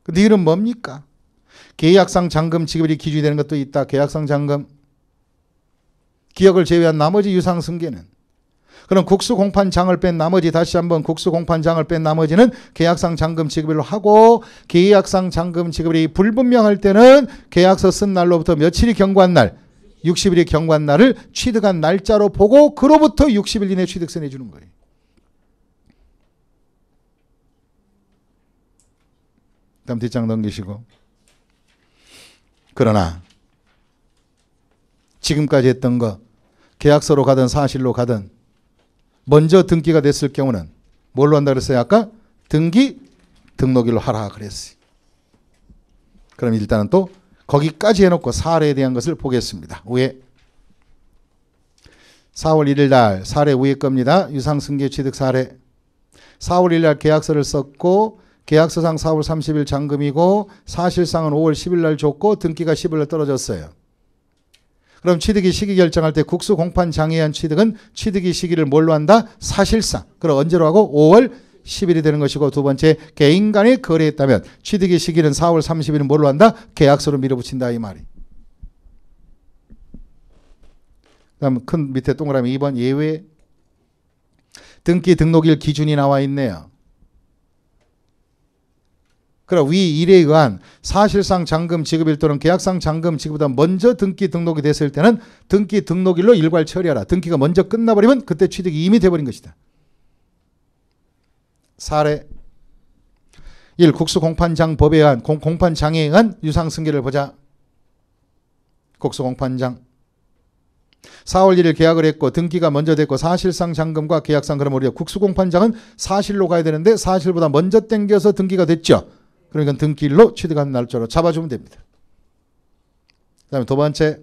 그 니은은 뭡니까? 계약상 잔금 지급이 기준이 되는 것도 있다. 계약상 잔금 기억을 제외한 나머지 유상 승계는 그럼 국수 공판 장을 뺀 나머지 다시 한번 국수 공판 장을 뺀 나머지는 계약상 잔금 지급일로 하고 계약상 잔금 지급일이 불분명할 때는 계약서 쓴 날로부터 며칠이 경과한 날 60일이 경과한 날을 취득한 날짜로 보고 그로부터 60일 이내 취득세 내주는 거예요. 다음 뒷장 넘기시고 그러나 지금까지 했던 거 계약서로 가든 사실로 가든 먼저 등기가 됐을 경우는 뭘로 한다 그랬어요? 아까 등기 등록일로 하라 그랬어요. 그럼 일단은 또 거기까지 해놓고 사례에 대한 것을 보겠습니다. 우회 4월 1일 날 사례 우회 겁니다. 유상승계 취득 사례 4월 1일 날 계약서를 썼고 계약서상 4월 30일 잔금이고 사실상은 5월 10일 날 줬고 등기가 10일 날 떨어졌어요. 그럼 취득이 시기 결정할 때 국수 공판 장애한 취득은 취득이 시기를 뭘로 한다? 사실상. 그럼 언제로 하고? 5월 10일이 되는 것이고 두 번째 개인 간의 거래했다면 취득의 시기는 4월 30일은 뭘로 한다? 계약서로 밀어붙인다 이 말이. 그다음 큰 밑에 동그라미 2번 예외 등기 등록일 기준이 나와 있네요. 그러나 위일에 의한 사실상 잔금 지급일 또는 계약상 잔금 지급보다 먼저 등기 등록이 됐을 때는 등기 등록일로 일괄 처리하라. 등기가 먼저 끝나버리면 그때 취득이 이미 돼버린 것이다. 사례 1. 국수공판장 법에 의한 공, 공판장에 의한 유상승계를 보자. 국수공판장 4월 1일 계약을 했고 등기가 먼저 됐고 사실상 잔금과 계약상 그럼 우리가 국수공판장은 사실로 가야 되는데 사실보다 먼저 땡겨서 등기가 됐죠. 그러니까 등길로 취득한 날짜로 잡아주면 됩니다. 그 다음에 두 번째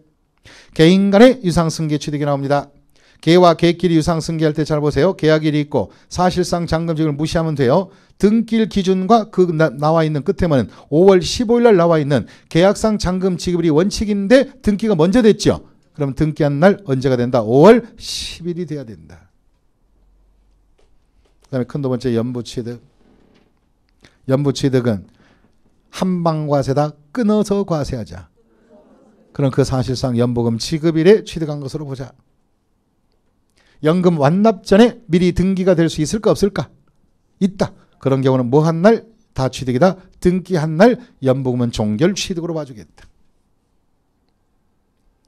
개인 간의 유상승계 취득이 나옵니다. 개와 개끼리 유상승계할 때 잘 보세요. 계약일이 있고 사실상 잔금증을 무시하면 돼요. 등길 기준과 그 나, 와 있는 끝에만 5월 15일 날 나와 있는 계약상 잔금 지급이 원칙인데 등기가 먼저 됐죠. 그럼 등기한 날 언제가 된다? 5월 10일이 돼야 된다. 그 다음에 큰 두 번째 연부 취득. 연부 취득은 한방과세다 끊어서 과세하자. 그럼 그 사실상 연보금 지급일에 취득한 것으로 보자. 연금 완납 전에 미리 등기가 될 수 있을까 없을까? 있다. 그런 경우는 뭐 한 날 다 취득이다. 등기 한날 연보금은 종결 취득으로 봐주겠다.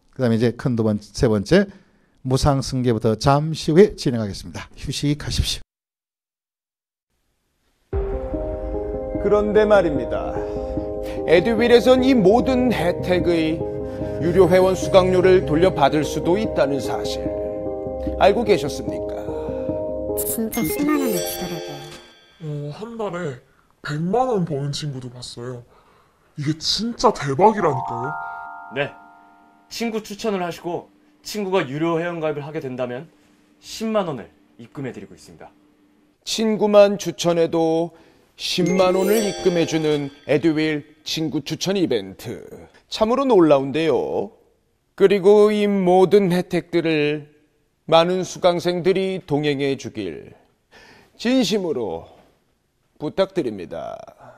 그 다음에 이제 큰 두 번째, 세 번째 무상승계부터 잠시 후에 진행하겠습니다. 휴식하십시오. 그런데 말입니다. 에듀윌에선 이 모든 혜택의 유료 회원 수강료를 돌려받을 수도 있다는 사실 알고 계셨습니까? 진짜 10만 원을 더라고요 어, 한 달에 100만 원 버는 친구도 봤어요. 이게 진짜 대박이라니까요. 네. 친구 추천을 하시고 친구가 유료 회원가입을 하게 된다면 10만 원을 입금해 드리고 있습니다. 친구만 추천해도 10만 원을 입금해주는 에듀윌 친구 추천 이벤트. 참으로 놀라운데요. 그리고 이 모든 혜택들을 많은 수강생들이 동행해 주길 진심으로 부탁드립니다.